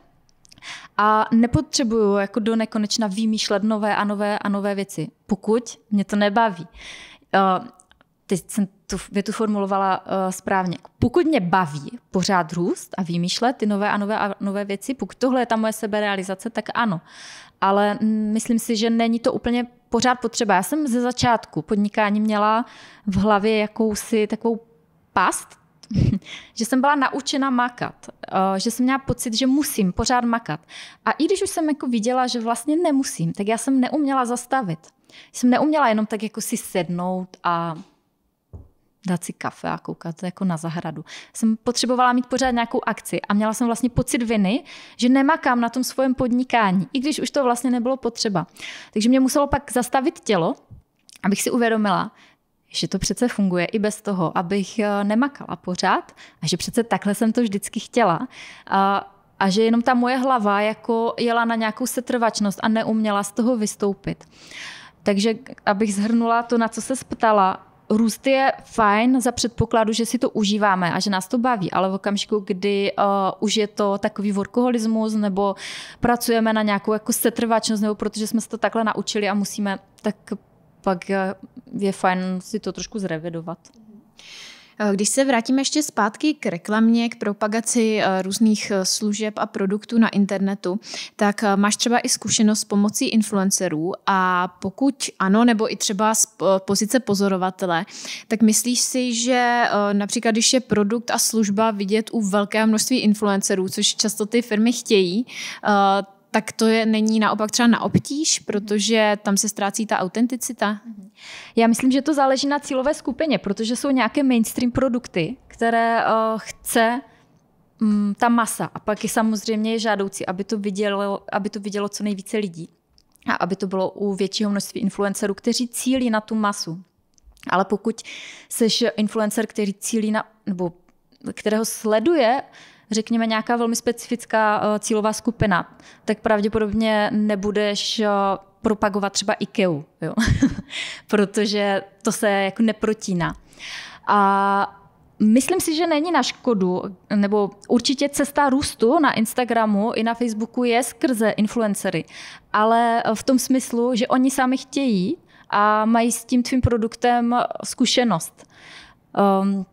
a nepotřebuju jako do nekonečna vymýšlet nové a nové a nové věci, pokud mě to nebaví. Eh, teď jsem tu větu formulovala uh, správně. Pokud mě baví pořád růst a vymýšlet ty nové a nové a nové věci, pokud tohle je ta moje seberealizace, tak ano. Ale mm, myslím si, že není to úplně pořád potřeba. Já jsem ze začátku podnikání měla v hlavě jakousi takovou past, [laughs] že jsem byla naučena makat, eh, že jsem měla pocit, že musím pořád makat. A i když už jsem jako viděla, že vlastně nemusím, tak já jsem neuměla zastavit. Jsem neuměla jenom tak jako si sednout a dát si kafe a koukat jako na zahradu. Jsem potřebovala mít pořád nějakou akci a měla jsem vlastně pocit viny, že nemakám na tom svém podnikání, i když už to vlastně nebylo potřeba. Takže mě muselo pak zastavit tělo, abych si uvědomila, že to přece funguje i bez toho, abych eh, nemakala pořád a že přece takhle jsem to vždycky chtěla. A a že jenom ta moje hlava jako jela na nějakou setrvačnost a neuměla z toho vystoupit. Takže abych zhrnula to, na co se ptala, růst je fajn za předpokladu, že si to užíváme a že nás to baví, ale v okamžiku, kdy uh, už je to takový workoholismus nebo pracujeme na nějakou jako setrvačnost nebo protože jsme se to takhle naučili a musíme, tak pak je fajn si to trošku zrevidovat. Eh, když se vrátíme ještě zpátky k reklamě, k propagaci eh, různých eh, služeb a produktů na internetu, tak máš třeba i zkušenost s pomocí influencerů a pokud ano, nebo i třeba z pozice pozorovatele, tak myslíš si, že například, když je produkt a služba vidět u velkého množství influencerů, což často ty firmy chtějí, tak to je, není naopak třeba na obtíž, mhm. protože tam se ztrácí ta autenticita? Mhm. Já myslím, že to záleží na cílové skupině, protože jsou nějaké mainstream produkty, které uh, chce um, ta masa. A pak je samozřejmě žádoucí, aby to vidělo, aby to vidělo co nejvíce lidí. A aby to bylo u většího množství influencerů, kteří cílí na tu masu. Ale pokud jsi influencer, který cílí na, nebo kterého sleduje řekněme, nějaká velmi specifická eh, cílová skupina, tak pravděpodobně nebudeš eh, propagovat třeba IKEA, jo? [laughs] protože to se jako neprotíná. A Myslím si, že není na škodu, nebo určitě cesta růstu na Instagramu i na Facebooku je skrze influencery, ale v tom smyslu, že oni sami chtějí a mají s tím tvým produktem zkušenost. Um,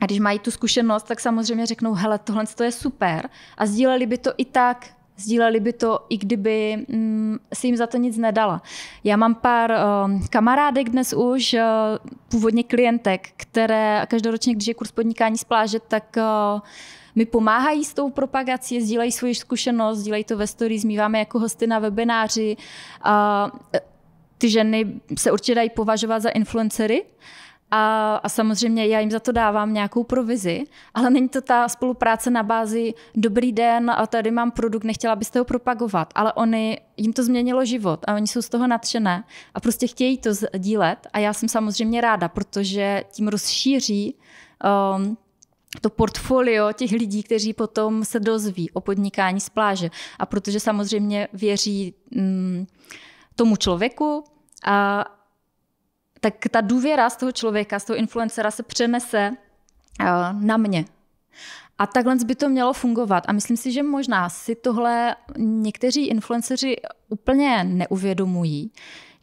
a když mají tu zkušenost, tak samozřejmě řeknou, hele, tohle to je super a sdíleli by to i tak, sdíleli by to, i kdyby mm, si jim za to nic nedala. Já mám pár uh, kamarádek dnes už, uh, původně klientek, které každoročně, když je kurz podnikání z pláže, tak uh, mi pomáhají s tou propagací, sdílejí svoji zkušenost, sdílejí to ve story, zmíváme jako hosty na webináři. Uh, ty ženy se určitě dají považovat za influencery, a, a samozřejmě já jim za to dávám nějakou provizi, ale není to ta spolupráce na bázi dobrý den a tady mám produkt, nechtěla byste ho propagovat, ale oni, jim to změnilo život a oni jsou z toho nadšené a prostě chtějí to sdílet a já jsem samozřejmě ráda, protože tím rozšíří um, to portfolio těch lidí, kteří potom se dozví o podnikání z pláže. A protože samozřejmě věří um, tomu člověku a, tak ta důvěra z toho člověka, z toho influencera se přenese eh, na mě. A takhle by to mělo fungovat. A myslím si, že možná si tohle někteří influenceři úplně neuvědomují,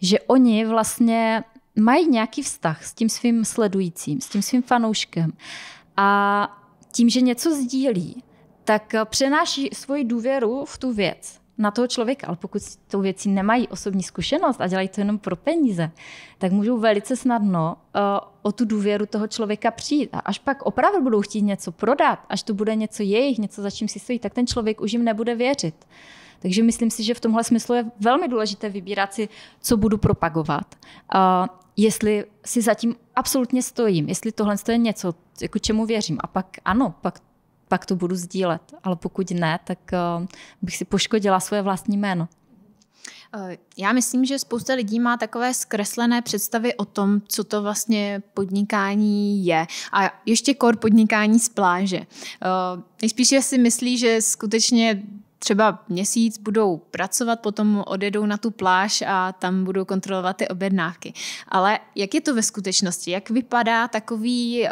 že oni vlastně mají nějaký vztah s tím svým sledujícím, s tím svým fanouškem. A tím, že něco sdílí, tak přenáší svoji důvěru v tu věc na toho člověka, ale pokud s tou věcí nemají osobní zkušenost a dělají to jenom pro peníze, tak můžou velice snadno uh, o tu důvěru toho člověka přijít. A až pak opravdu budou chtít něco prodat, až to bude něco jejich, něco, za čím si stojí, tak ten člověk už jim nebude věřit. Takže myslím si, že v tomhle smyslu je velmi důležité vybírat si, co budu propagovat. Uh, jestli si zatím absolutně stojím, jestli tohle je něco, jako čemu věřím. A pak ano, pak pak to budu sdílet. Ale pokud ne, tak eh, bych si poškodila svoje vlastní jméno. Eh, já myslím, že spousta lidí má takové zkreslené představy o tom, co to vlastně podnikání je. A ještě kor podnikání z pláže. Eh, nejspíš si myslí, že skutečně třeba měsíc budou pracovat, potom odjedou na tu pláž a tam budou kontrolovat ty objednávky. Ale jak je to ve skutečnosti? Jak vypadá takový uh,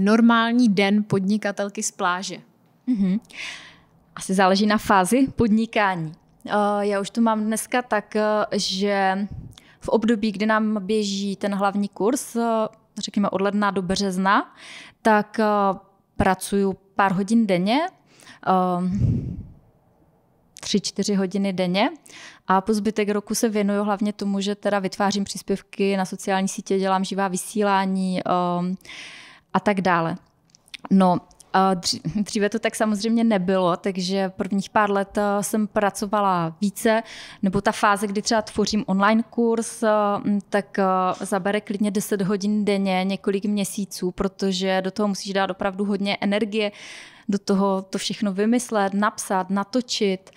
normální den podnikatelky z pláže? Mm-hmm. Asi záleží na fázi podnikání. Uh, já už to mám dneska tak, eh, že v období, kdy nám běží ten hlavní kurz, uh, řekněme od ledna do března, tak uh, pracuju pár hodin denně. Uh, 3-4 hodiny denně a po zbytek roku se věnuju hlavně tomu, že teda vytvářím příspěvky na sociální sítě, dělám živá vysílání um, a tak dále. No, [laughs] Dříve to tak samozřejmě nebylo, takže prvních pár let uh, jsem pracovala více, nebo ta fáze, kdy třeba tvořím online kurz, uh, tak uh, zabere klidně 10 hodin denně, několik měsíců, protože do toho musíš dát opravdu hodně energie, do toho to všechno vymyslet, napsat, natočit.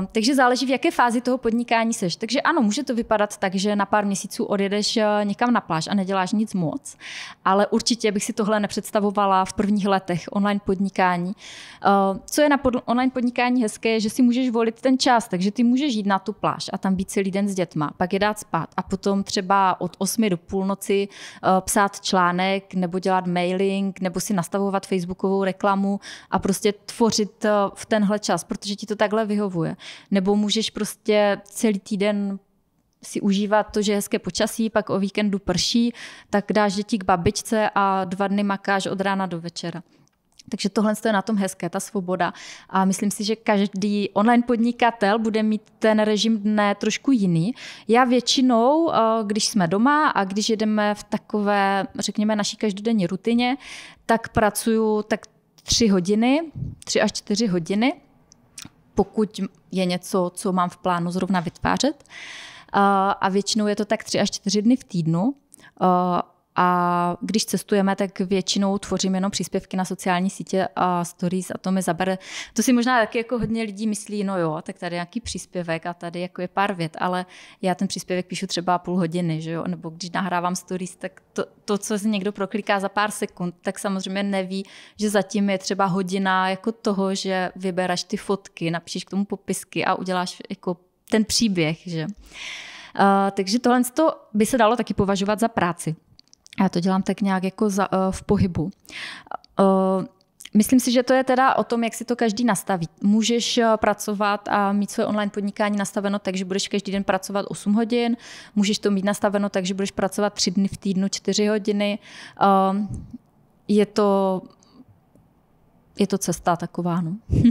Um, takže záleží, v jaké fázi toho podnikání seš. Takže ano, může to vypadat tak, že na pár měsíců odjedeš uh, někam na pláž a neděláš nic moc, ale určitě bych si tohle nepředstavovala v prvních letech online podnikání. Uh, co je na pod- online podnikání hezké, je, že si můžeš volit ten čas, takže ty můžeš jít na tu pláž a tam být celý den s dětma, pak je dát spát a potom třeba od 8 do půlnoci uh, psát článek nebo dělat mailing nebo si nastavovat facebookovou reklamu a prostě tvořit v tenhle čas, protože ti to takhle vyhovuje. Nebo můžeš prostě celý týden si užívat to, že je hezké počasí, pak o víkendu prší, tak dáš děti k babičce a dva dny makáš od rána do večera. Takže tohle je na tom hezké, ta svoboda. A myslím si, že každý online podnikatel bude mít ten režim dne trošku jiný. Já většinou, eh, když jsme doma a když jedeme v takové, řekněme, naší každodenní rutině, tak pracuju tak tři hodiny, tři až čtyři hodiny, pokud je něco, co mám v plánu zrovna vytvářet. A většinou je to tak tři až čtyři dny v týdnu. A když cestujeme, tak většinou tvořím jenom příspěvky na sociální sítě a stories a to mi zabere. To si možná taky jako hodně lidí myslí, no jo, tak tady nějaký příspěvek a tady jako je pár vět, ale já ten příspěvek píšu třeba půl hodiny, že jo, nebo když nahrávám stories, tak to, to co se někdo prokliká za pár sekund, tak samozřejmě neví, že zatím je třeba hodina jako toho, že vybereš ty fotky, napíšeš k tomu popisky a uděláš jako ten příběh, že. Uh, takže tohle by se dalo taky považovat za práci. Já to dělám tak nějak jako za, uh, v pohybu. Uh, Myslím si, že to je teda o tom, jak si to každý nastaví. Můžeš eh, pracovat a mít svoje online podnikání nastaveno tak, že budeš každý den pracovat 8 hodin, můžeš to mít nastaveno tak, že budeš pracovat 3 dny v týdnu 4 hodiny. Je to, je to cesta taková. No. [laughs]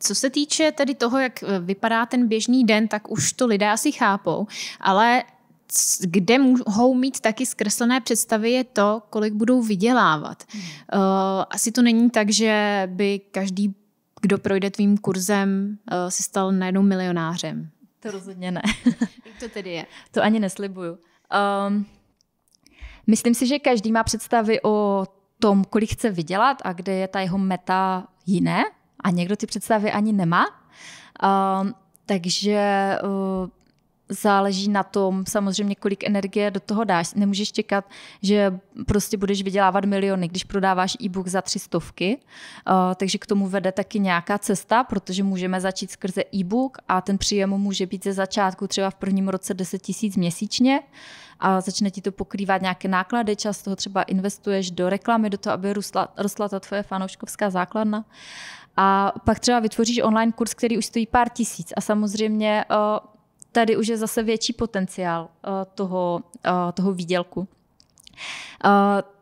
Co se týče tedy toho, jak vypadá ten běžný den, tak už to lidé asi chápou, ale kde mohou mít taky zkreslené představy, je to, kolik budou vydělávat. Hmm. Eh, asi to není tak, že by každý, kdo projde tvým kurzem, eh, se stal najednou milionářem. To rozhodně ne. [laughs] Jak to tedy je? To ani neslibuju. Um, myslím si, že každý má představy o tom, kolik chce vydělat a kde je ta jeho meta jiné a někdo ty představy ani nemá. Um, takže uh, záleží na tom samozřejmě, kolik energie do toho dáš. Nemůžeš čekat, že prostě budeš vydělávat miliony, když prodáváš e-book za tři stovky, uh, takže k tomu vede taky nějaká cesta, protože můžeme začít skrze e-book a ten příjem může být ze začátku třeba v prvním roce 10 tisíc měsíčně a začne ti to pokrývat nějaké náklady, čas toho třeba investuješ do reklamy, do toho, aby rostla, rostla ta tvoje fanouškovská základna. A pak třeba vytvoříš online kurz, který už stojí pár tisíc a samozřejmě uh, tady už je zase větší potenciál uh, toho, uh, toho výdělku. Uh,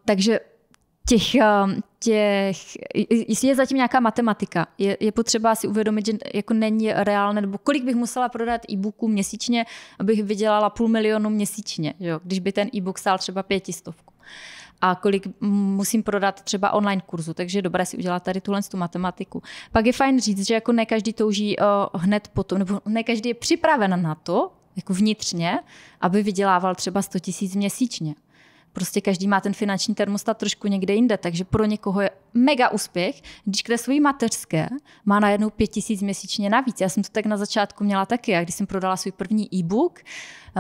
takže těch, těch, jestli je zatím nějaká matematika, je, je potřeba si uvědomit, že jako není reálné, nebo kolik bych musela prodat e-booků měsíčně, abych vydělala půl milionu měsíčně, jo, když by ten e-book stál třeba pětistovku a kolik musím prodat třeba online kurzu, takže je dobré si udělat tady tuhle tu matematiku. Pak je fajn říct, že jako ne každý touží eh, hned potom, nebo ne každý je připraven na to, jako vnitřně, aby vydělával třeba 100 tisíc měsíčně. Prostě každý má ten finanční termostat trošku někde jinde, takže pro někoho je mega úspěch, když kde svůj mateřské má najednou pět tisíc měsíčně navíc. Já jsem to tak na začátku měla taky. a když jsem prodala svůj první e-book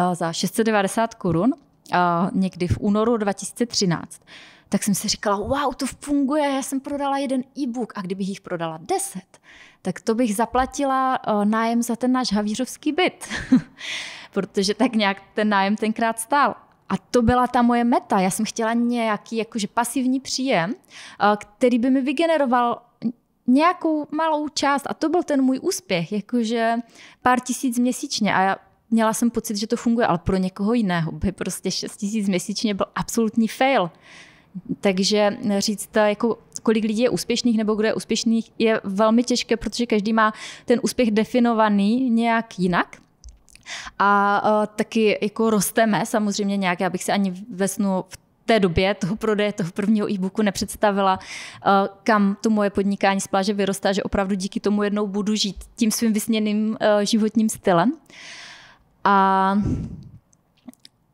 eh, za 690 korun, uh, někdy v únoru 2013, tak jsem si říkala, wow, to funguje, já jsem prodala jeden e-book a kdybych jich prodala deset, tak to bych zaplatila uh, nájem za ten náš havířovský byt, [laughs] protože tak nějak ten nájem tenkrát stál. A to byla ta moje meta. Já jsem chtěla nějaký jakože pasivní příjem, e, který by mi vygeneroval nějakou malou část a to byl ten můj úspěch, jakože pár tisíc měsíčně a já měla jsem pocit, že to funguje, ale pro někoho jiného by prostě 6 tisíc měsíčně byl absolutní fail. Takže říct, jako kolik lidí je úspěšných nebo kdo je úspěšný, je velmi těžké, protože každý má ten úspěch definovaný nějak jinak. A, uh, taky jako rosteme samozřejmě nějak, já bych se ani ve snu v té době toho prodeje toho prvního e-booku nepředstavila, e, kam to moje podnikání z pláže vyrostá, že opravdu díky tomu jednou budu žít tím svým vysněným e, životním stylem. A,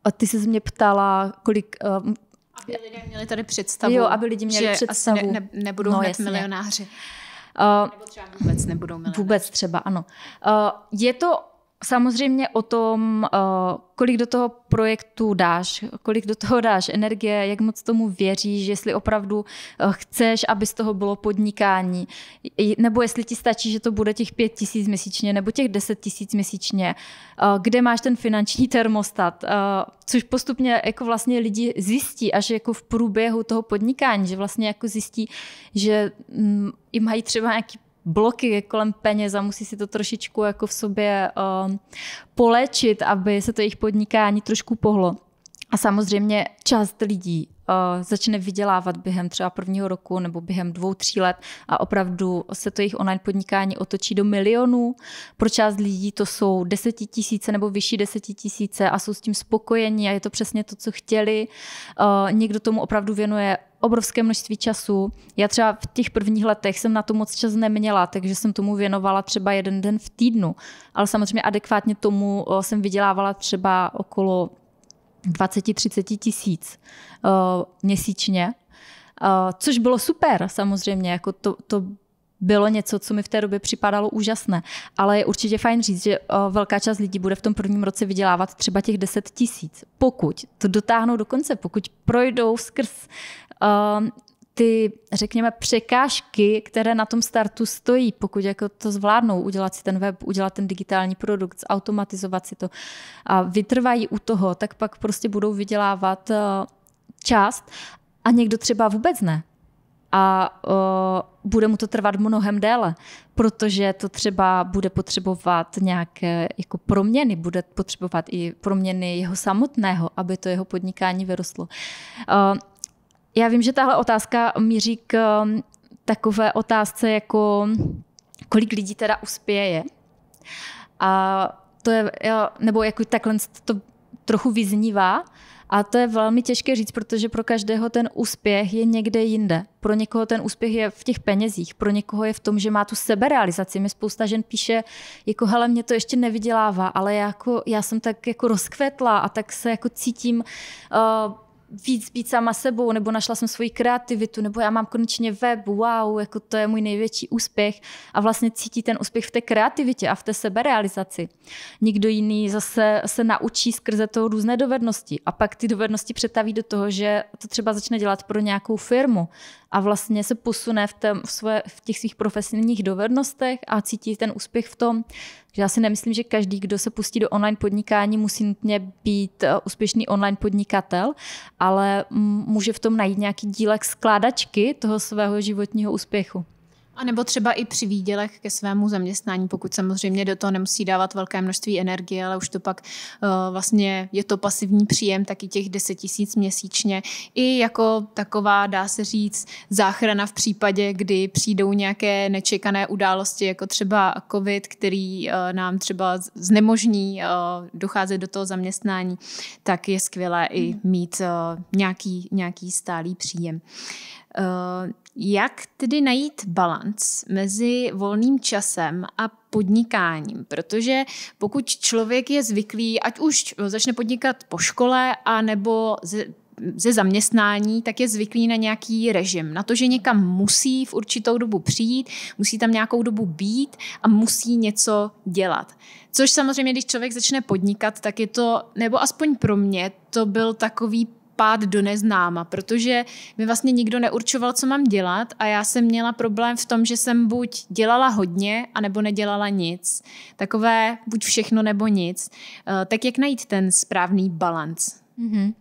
a ty jsi mě ptala, kolik... Um, aby lidé měli tady představu. Jo, aby lidi měli že představu. Asi ne, ne, nebudou no, hned jasně. milionáři. Uh, Nebo třeba vůbec nebudou milionáři. Vůbec třeba, ano. Uh, je to Samozřejmě o tom, eh, kolik do toho projektu dáš, kolik do toho dáš energie, jak moc tomu věříš, jestli opravdu eh, chceš, aby z toho bylo podnikání, nebo jestli ti stačí, že to bude těch pět tisíc měsíčně nebo těch deset tisíc měsíčně, eh, kde máš ten finanční termostat, což postupně jako vlastně lidi zjistí až jako v průběhu toho podnikání, že vlastně jako zjistí, že mm, i mají třeba nějaký bloky kolem peněz a musí si to trošičku jako v sobě uh, polečit, aby se to jejich podnikání trošku pohlo. A samozřejmě část lidí Eh, začne vydělávat během třeba prvního roku nebo během dvou, tří let a opravdu se to jejich online podnikání otočí do milionů. Pro část lidí to jsou desetitisíce nebo vyšší desetitisíce a jsou s tím spokojeni a je to přesně to, co chtěli. Eh, někdo tomu opravdu věnuje obrovské množství času. Já třeba v těch prvních letech jsem na to moc čas neměla, takže jsem tomu věnovala třeba jeden den v týdnu, ale samozřejmě adekvátně tomu eh, jsem vydělávala třeba okolo 20-30 tisíc eh, měsíčně, eh, což bylo super samozřejmě, jako to, to bylo něco, co mi v té době připadalo úžasné. Ale je určitě fajn říct, že eh, velká část lidí bude v tom prvním roce vydělávat třeba těch 10 tisíc. Pokud to dotáhnou do konce, pokud projdou skrz ty, řekněme, překážky, které na tom startu stojí, pokud jako to zvládnou, udělat si ten web, udělat ten digitální produkt, automatizovat si to a vytrvají u toho, tak pak prostě budou vydělávat eh, část a někdo třeba vůbec ne. A uh, bude mu to trvat mnohem déle, protože to třeba bude potřebovat nějaké jako proměny, bude potřebovat i proměny jeho samotného, aby to jeho podnikání vyrostlo. Uh, já vím, že tahle otázka míří k um, takové otázce jako kolik lidí teda uspěje. A to je, nebo jako takhle to trochu vyznívá, a to je velmi těžké říct, protože pro každého ten úspěch je někde jinde. Pro někoho ten úspěch je v těch penězích, pro někoho je v tom, že má tu seberealizaci. Mi spousta žen píše, jako hele, mě to ještě nevydělává, ale já, jako, já jsem tak jako rozkvetla a tak se jako cítím uh, víc být sama sebou, nebo našla jsem svoji kreativitu, nebo já mám konečně web, wow, jako to je můj největší úspěch a vlastně cítí ten úspěch v té kreativitě a v té seberealizaci. Nikdo jiný zase se naučí skrze to různé dovednosti a pak ty dovednosti přetaví do toho, že to třeba začne dělat pro nějakou firmu a vlastně se posune v, tém, v, svoje, v těch svých profesionálních dovednostech a cítí ten úspěch v tom, že já si nemyslím, že každý, kdo se pustí do online podnikání, musí nutně být eh, úspěšný online podnikatel, ale může v tom najít nějaký dílek skládačky toho svého životního úspěchu. A nebo třeba i při výdělech ke svému zaměstnání, pokud samozřejmě do toho nemusí dávat velké množství energie, ale už to pak eh, vlastně je to pasivní příjem, taky těch 10 tisíc měsíčně. I jako taková, dá se říct, záchrana v případě, kdy přijdou nějaké nečekané události, jako třeba COVID, který eh, nám třeba znemožní eh, docházet do toho zaměstnání, tak je skvělé i hmm. mít nějaký, nějaký stálý příjem. Jak tedy najít balans mezi volným časem a podnikáním? Protože pokud člověk je zvyklý, ať už začne podnikat po škole, a nebo ze zaměstnání, tak je zvyklý na nějaký režim, na to, že někam musí v určitou dobu přijít, musí tam nějakou dobu být a musí něco dělat. Což samozřejmě, když člověk začne podnikat, tak je to, nebo aspoň pro mě, to byl takový pád do neznáma, protože mi vlastně nikdo neurčoval, co mám dělat a já jsem měla problém v tom, že jsem buď dělala hodně, anebo nedělala nic. Takové buď všechno nebo nic. Eh, tak jak najít ten správný balanc? Mm-hmm.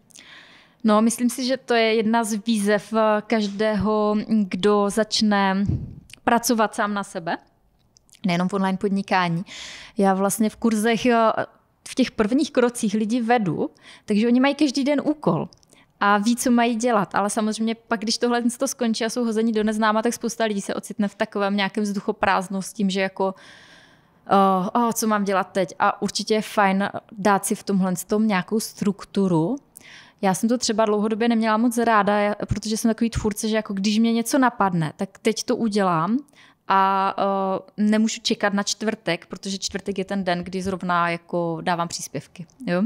No, myslím si, že to je jedna z výzev eh, každého, kdo začne pracovat sám na sebe, nejenom v online podnikání. Já vlastně v kurzech eh, v těch prvních krocích lidi vedu, takže oni mají každý den úkol a ví, co mají dělat. Ale samozřejmě pak, když tohle to skončí a jsou hození do neznáma, tak spousta lidí se ocitne v takovém nějakém vzduchoprázdnu s tím, že jako uh, oh, co mám dělat teď. A určitě je fajn dát si v tomhle tom nějakou strukturu. Já jsem to třeba dlouhodobě neměla moc ráda, protože jsem takový tvůrce, že jako když mě něco napadne, tak teď to udělám a uh, nemůžu čekat na čtvrtek, protože čtvrtek je ten den, kdy zrovna jako dávám příspěvky. Jo?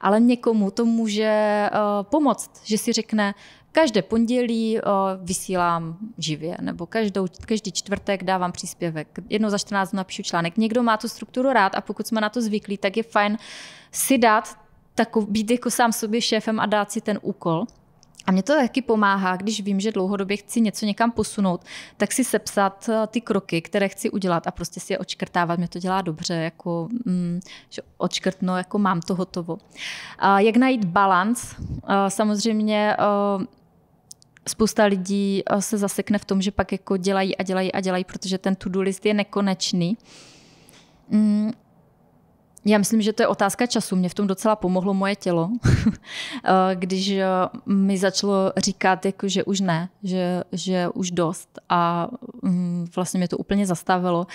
Ale někomu to může uh, pomoct, že si řekne, každé pondělí uh, vysílám živě, nebo každou, každý čtvrtek dávám příspěvek. Jednou za 14 dnů napíšu článek. Někdo má tu strukturu rád a pokud jsme na to zvyklí, tak je fajn si dát takov, být jako sám sobě šéfem a dát si ten úkol a mě to taky pomáhá, když vím, že dlouhodobě chci něco někam posunout, tak si sepsat eh, ty kroky, které chci udělat a prostě si je očkrtávat. Mě to dělá dobře, jako, mm, že odškrtnu, jako mám to hotovo. A jak najít balans? Eh, samozřejmě eh, spousta lidí se zasekne v tom, že pak jako dělají a dělají a dělají, protože ten to-do list je nekonečný. Mm, já myslím, že to je otázka času. Mě v tom docela pomohlo moje tělo, [laughs] eh, když eh, mi začalo říkat, jako, že už ne, že, že už dost a mm, vlastně mě to úplně zastavilo,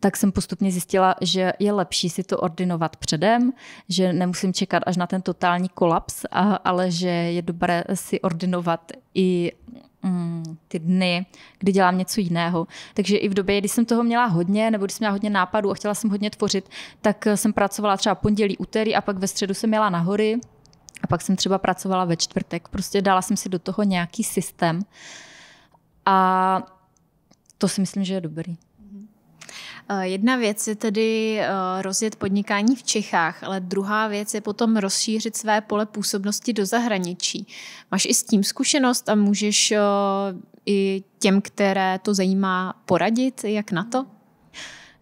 tak jsem postupně zjistila, že je lepší si to ordinovat předem, že nemusím čekat až na ten totální kolaps, ale že je dobré si ordinovat i mm, ty dny, kdy dělám něco jiného. Takže i v době, kdy jsem toho měla hodně, nebo když jsem měla hodně nápadů a chtěla jsem hodně tvořit, tak eh, jsem pracovala třeba pondělí, úterý a pak ve středu jsem jela na hory a pak jsem třeba pracovala ve čtvrtek. Prostě dala jsem si do toho nějaký systém a to si myslím, že je dobrý. Eh, jedna věc je tedy eh, rozjet podnikání v Čechách, ale druhá věc je potom rozšířit své pole působnosti do zahraničí. Máš i s tím zkušenost a můžeš eh, i těm, které to zajímá, poradit, jak na to?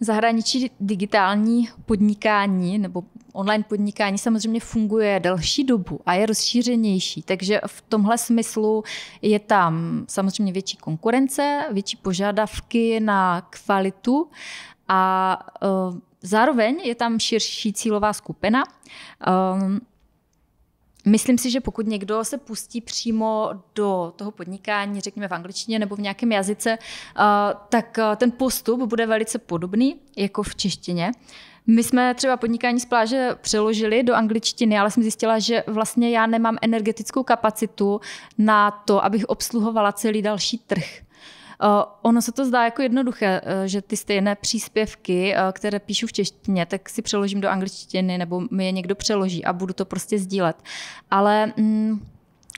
Zahraničí digitální podnikání nebo online podnikání samozřejmě funguje delší dobu a je rozšířenější, takže v tomhle smyslu je tam samozřejmě větší konkurence, větší požadavky na kvalitu a uh, zároveň je tam širší cílová skupina. Um, Myslím si, že pokud někdo se pustí přímo do toho podnikání, řekněme v angličtině nebo v nějakém jazyce, eh, tak eh, ten postup bude velice podobný jako v češtině. My jsme třeba podnikání z pláže přeložili do angličtiny, ale jsem zjistila, že vlastně já nemám energetickou kapacitu na to, abych obsluhovala celý další trh. Eh, ono se to zdá jako jednoduché, eh, že ty stejné příspěvky, eh, které píšu v češtině, tak si přeložím do angličtiny nebo mi je někdo přeloží a budu to prostě sdílet. Ale mm,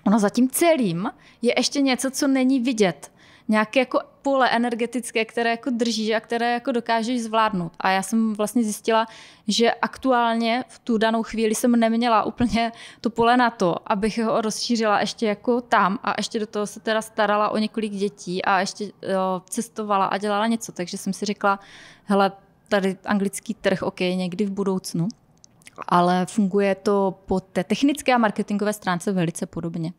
ono za tím celým je ještě něco, co není vidět nějaké jako pole energetické, které jako držíš a které jako dokážeš zvládnout. A já jsem vlastně zjistila, že aktuálně v tu danou chvíli jsem neměla úplně to pole na to, abych ho rozšířila ještě jako tam a ještě do toho se teda starala o několik dětí a ještě jo, eh, cestovala a dělala něco. Takže jsem si řekla, hele, tady anglický trh, ok, někdy v budoucnu, ale funguje to po té technické a marketingové stránce velice podobně.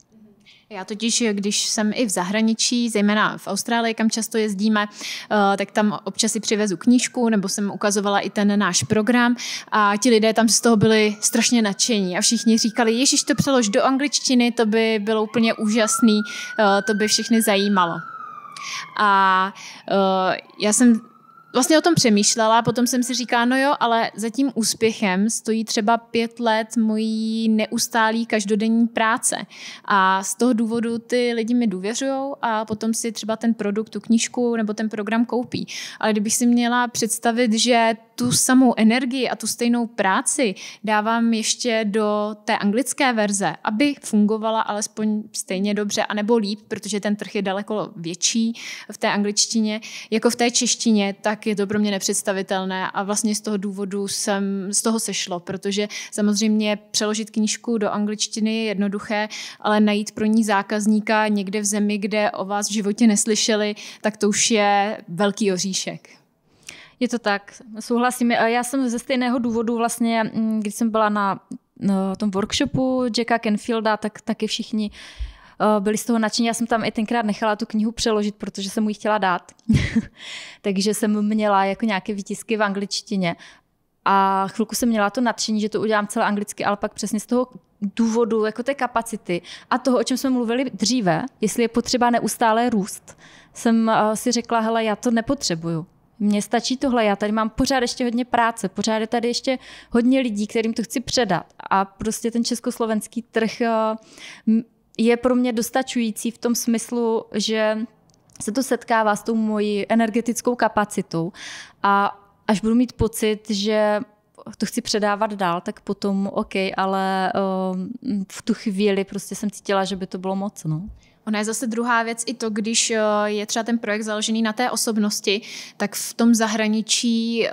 Já totiž, když jsem i v zahraničí, zejména v Austrálii, kam často jezdíme, eh, tak tam občas si přivezu knížku, nebo jsem ukazovala i ten náš program a ti lidé tam z toho byli strašně nadšení a všichni říkali, Ježíš, to přelož do angličtiny, to by bylo úplně úžasný, eh, to by všechny zajímalo. A eh, já jsem vlastně o tom přemýšlela, potom jsem si říkala, no jo, ale za tím úspěchem stojí třeba pět let mojí neustálý každodenní práce. A z toho důvodu ty lidi mi důvěřují a potom si třeba ten produkt, tu knížku nebo ten program koupí. Ale kdybych si měla představit, že tu samou energii a tu stejnou práci dávám ještě do té anglické verze, aby fungovala alespoň stejně dobře, a nebo líp, protože ten trh je daleko větší v té angličtině, jako v té češtině, tak je to pro mě nepředstavitelné a vlastně z toho důvodu jsem z toho sešlo, protože samozřejmě přeložit knížku do angličtiny je jednoduché, ale najít pro ní zákazníka někde v zemi, kde o vás v životě neslyšeli, tak to už je velký oříšek. Je to tak, souhlasím. Já jsem ze stejného důvodu vlastně, mm, když jsem byla na, no, tom workshopu Jacka Kenfielda, tak taky všichni eh, byli z toho nadšení. Já jsem tam i tenkrát nechala tu knihu přeložit, protože jsem mu ji chtěla dát. [laughs] Takže jsem měla jako nějaké výtisky v angličtině. A chvilku jsem měla to nadšení, že to udělám celé anglicky, ale pak přesně z toho důvodu, jako té kapacity a toho, o čem jsme mluvili dříve, jestli je potřeba neustále růst, jsem eh, si řekla, hele, já to nepotřebuju mně stačí tohle, já tady mám pořád ještě hodně práce, pořád je tady ještě hodně lidí, kterým to chci předat. A prostě ten československý trh eh, je pro mě dostačující v tom smyslu, že se to setkává s tou mojí energetickou kapacitou a až budu mít pocit, že to chci předávat dál, tak potom OK, ale eh, v tu chvíli prostě jsem cítila, že by to bylo moc. No. Ona je zase druhá věc i to, když eh, je třeba ten projekt založený na té osobnosti, tak v tom zahraničí eh,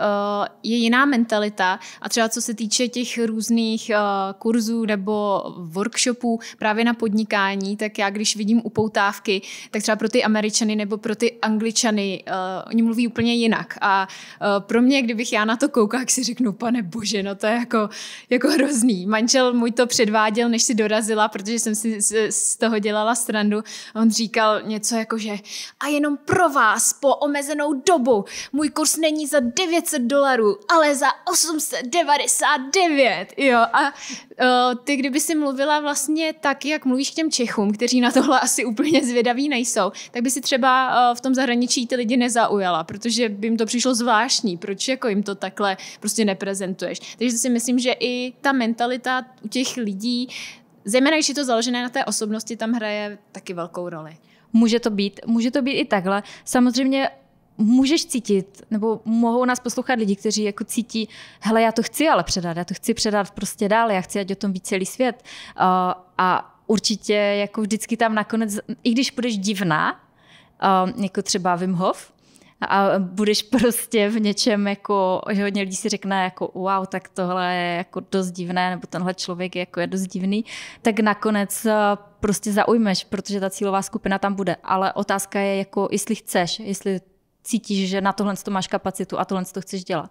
je jiná mentalita a třeba co se týče těch různých eh, kurzů nebo workshopů právě na podnikání, tak já když vidím upoutávky, tak třeba pro ty Američany nebo pro ty Angličany, oni mluví úplně jinak a pro mě, kdybych já na to koukala, tak si řeknu, pane bože, no to je jako, jako hrozný. Manžel můj to předváděl, než si dorazila, protože jsem si z toho dělala strandu, on říkal něco jako, že a jenom pro vás po omezenou dobu můj kurz není za 900 dolarů, ale za 899, jo. A o, ty, kdyby si mluvila vlastně tak, jak mluvíš k těm Čechům, kteří na tohle asi úplně zvědaví nejsou, tak by si třeba o, v tom zahraničí ty lidi nezaujala, protože by jim to přišlo zvláštní, proč jako jim to takhle prostě neprezentuješ. Takže si myslím, že i ta mentalita u těch lidí zejména když je to založené na té osobnosti, tam hraje taky velkou roli. Může to být, může to být i takhle. Samozřejmě můžeš cítit, nebo mohou nás poslouchat lidi, kteří jako cítí, hele, já to chci ale předat, já to chci předat prostě dál, já chci, ať o tom ví celý svět. Uh, a určitě jako vždycky tam nakonec, i když budeš divná, uh, jako třeba Wim Hof, a budeš prostě v něčem jako, že hodně lidí si řekne jako wow, tak tohle je jako dost divné, nebo tenhle člověk je jako je dost divný, tak nakonec eh, prostě zaujmeš, protože ta cílová skupina tam bude. Ale otázka je jako, jestli chceš, jestli cítíš, že na tohle to máš kapacitu a tohle to chceš dělat.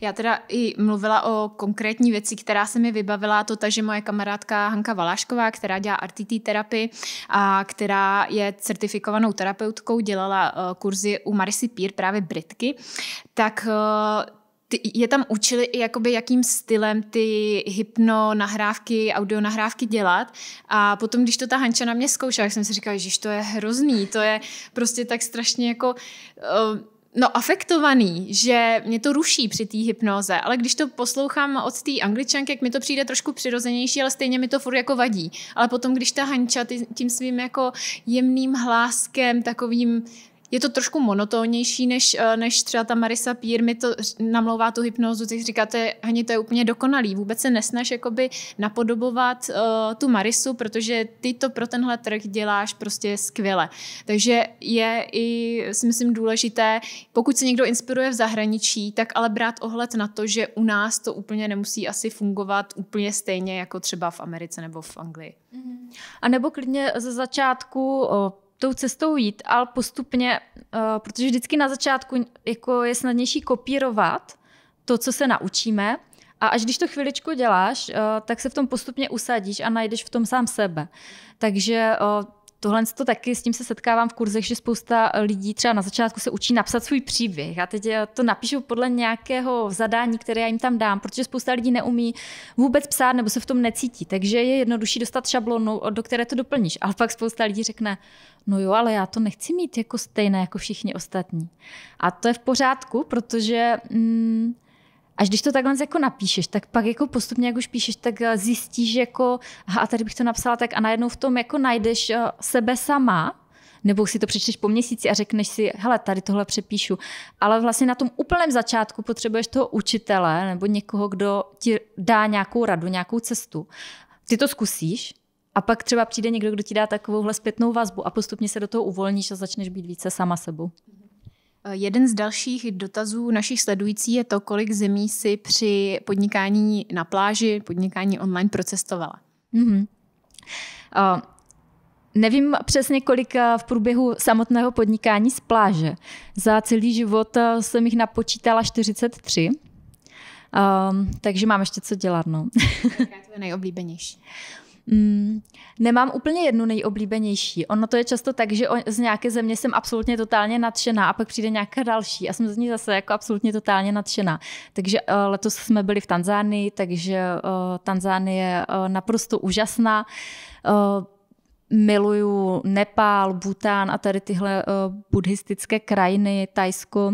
Já teda i mluvila o konkrétní věci, která se mi vybavila, to ta, že moje kamarádka Hanka Valášková, která dělá RTT terapii a která je certifikovanou terapeutkou, dělala eh, kurzy u Marisy Pír, právě Britky, tak eh, je tam učili i jakoby jakým stylem ty hypno nahrávky, audio nahrávky dělat a potom, když to ta Hanča na mě zkoušela, jsem si říkala, že to je hrozný, to je prostě tak strašně jako uh, no, afektovaný, že mě to ruší při té hypnoze, ale když to poslouchám od té angličanky, jak mi to přijde trošku přirozenější, ale stejně mi to furt jako vadí. Ale potom, když ta Hanča tím svým jako jemným hláskem, takovým je to trošku monotónnější než, eh, než třeba ta Marisa Pír, mi to namlouvá tu hypnózu, ty říkáte, ani to je úplně dokonalý, vůbec se nesnaž jakoby napodobovat uh, tu Marisu, protože ty to pro tenhle trh děláš prostě skvěle. Takže je i, si myslím, důležité, pokud se někdo inspiruje v zahraničí, tak ale brát ohled na to, že u nás to úplně nemusí asi fungovat úplně stejně jako třeba v Americe nebo v Anglii. Mhm. A nebo klidně ze začátku tou cestou jít, ale postupně, uh, protože vždycky na začátku jako je snadnější kopírovat to, co se naučíme, a až když to chviličku děláš, uh, tak se v tom postupně usadíš a najdeš v tom sám sebe. Takže uh, tohle to taky s tím se setkávám v kurzech, že spousta lidí třeba na začátku se učí napsat svůj příběh a teď to napíšu podle nějakého zadání, které já jim tam dám, protože spousta lidí neumí vůbec psát nebo se v tom necítí, takže je jednodušší dostat šablonu, do které to doplníš. Ale pak spousta lidí řekne, no jo, ale já to nechci mít jako stejné jako všichni ostatní. A to je v pořádku, protože mm, až když to takhle jako napíšeš, tak pak jako postupně, jak už píšeš, tak eh, zjistíš jako, a tady bych to napsala tak a najednou v tom jako najdeš eh, sebe sama, nebo si to přečteš po měsíci a řekneš si, hele, tady tohle přepíšu. Ale vlastně na tom úplném začátku potřebuješ toho učitele nebo někoho, kdo ti dá nějakou radu, nějakou cestu. Ty to zkusíš, a pak třeba přijde někdo, kdo ti dá takovouhle zpětnou vazbu a postupně se do toho uvolníš a začneš být více sama sebou. Eh, jeden z dalších dotazů našich sledující je to, kolik zemí si při podnikání na pláži, podnikání online procestovala. Mm-hmm. Uh, Nevím přesně, kolik eh, v průběhu samotného podnikání z pláže. Za celý život jsem jich napočítala 43, uh, takže mám ještě co dělat. No. Jaká je tvoje nejoblíbenější? Mm, nemám úplně jednu nejoblíbenější. Ono to je často tak, že o, z nějaké země jsem absolutně totálně nadšená a pak přijde nějaká další a jsem z ní zase jako absolutně totálně nadšená. Takže uh, letos jsme byli v Tanzánii, takže uh, Tanzánie je uh, naprosto úžasná. Uh, miluju Nepál, Bután a tady tyhle uh, buddhistické krajiny, Tajsko.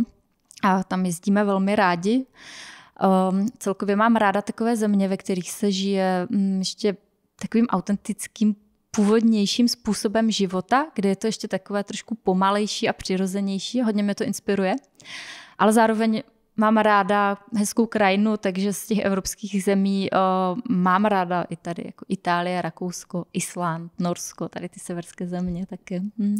A tam jezdíme velmi rádi. Um, celkově mám ráda takové země, ve kterých se žije um, ještě takovým autentickým původnějším způsobem života, kde je to ještě takové trošku pomalejší a přirozenější. Hodně mě to inspiruje. Ale zároveň mám ráda hezkou krajinu, takže z těch evropských zemí o, eh, mám ráda i tady, jako Itálie, Rakousko, Island, Norsko, tady ty severské země taky. Hmm.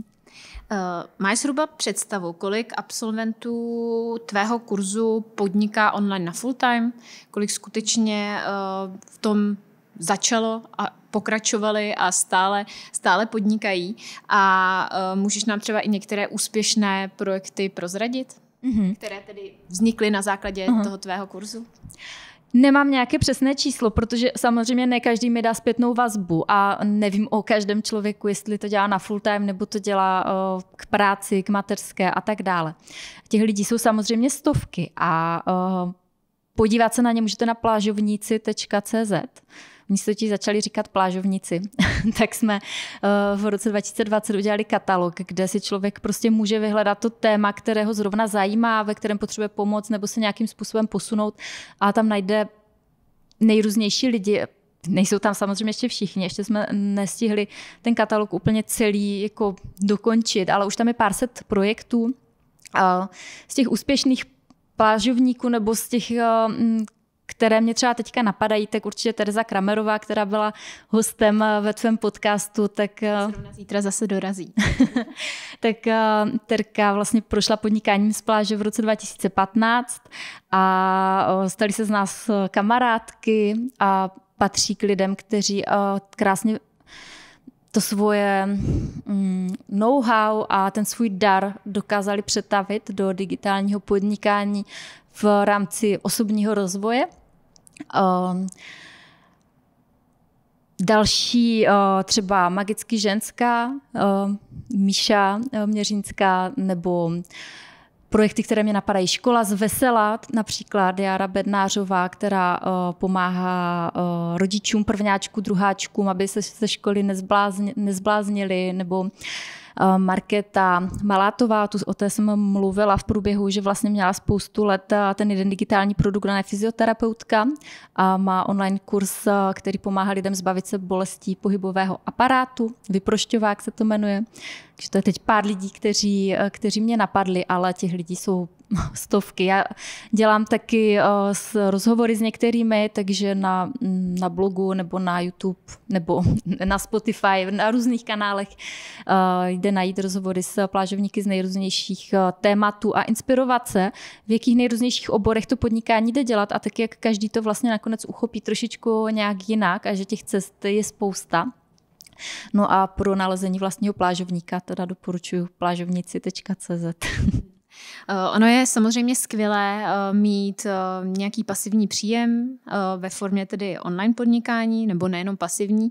Uh, máš zhruba představu, kolik absolventů tvého kurzu podniká online na full time? Kolik skutečně uh, v tom začalo a pokračovali a stále, stále podnikají. A uh, můžeš nám třeba i některé úspěšné projekty prozradit, mm-hmm. které tedy vznikly na základě mm-hmm. toho tvého kurzu? Nemám nějaké přesné číslo, protože samozřejmě ne každý mi dá zpětnou vazbu a nevím o každém člověku, jestli to dělá na full time nebo to dělá eh, k práci, k mateřské a tak dále. Těch lidí jsou samozřejmě stovky a eh, podívat se na ně můžete na plážovníci.cz se totiž začali říkat plážovníci, [laughs] tak jsme eh, v roce 2020 udělali katalog, kde si člověk prostě může vyhledat to téma, které ho zrovna zajímá, ve kterém potřebuje pomoc nebo se nějakým způsobem posunout a tam najde nejrůznější lidi, nejsou tam samozřejmě ještě všichni, ještě jsme nestihli ten katalog úplně celý jako dokončit, ale už tam je pár set projektů. Z těch úspěšných plážovníků nebo z těch eh, které mě třeba teďka napadají, tak určitě Tereza Kramerová, která byla hostem eh, ve tvém podcastu, tak... Eh, Zrovna zítra zase dorazí. [laughs] tak eh, Terka vlastně prošla podnikáním z pláže v roce 2015 a stali se z nás kamarádky a patří k lidem, kteří krásně to svoje mm, know-how a ten svůj dar dokázali přetavit do digitálního podnikání v rámci osobního rozvoje. Ehm, další eh, třeba Magicky ženská, eh, Míša eh, Měřínská, nebo projekty, které mě napadají. Škola z Vesela, například Jara Bednářová, která pomáhá rodičům prvňáčku, druháčkům, aby se ze školy nezblázni, nezbláznili, nebo Eh, Markéta Malátová, tu o té jsem mluvila v průběhu, že vlastně měla spoustu let eh, ten jeden digitální produkt, ona je fyzioterapeutka a má online kurz, eh, který pomáhá lidem zbavit se bolestí pohybového aparátu, vyprošťovák se to jmenuje takže to je teď pár lidí, kteří, eh, kteří mě napadli, ale těch lidí jsou [laughs] stovky. Já dělám taky eh, s rozhovory s některými, takže na, mm, na blogu nebo na YouTube nebo [laughs] na Spotify, na různých kanálech eh, jde najít rozhovory s plážovníky z nejrůznějších tématů a inspirovat se, v jakých nejrůznějších oborech to podnikání jde dělat a tak, jak každý to vlastně nakonec uchopí trošičku nějak jinak a že těch cest je spousta. No a pro nalezení vlastního plážovníka teda doporučuji plážovnici.cz. [laughs] Eh, ono je samozřejmě skvělé eh, mít eh, nějaký pasivní příjem ve formě tedy online podnikání, nebo nejenom pasivní,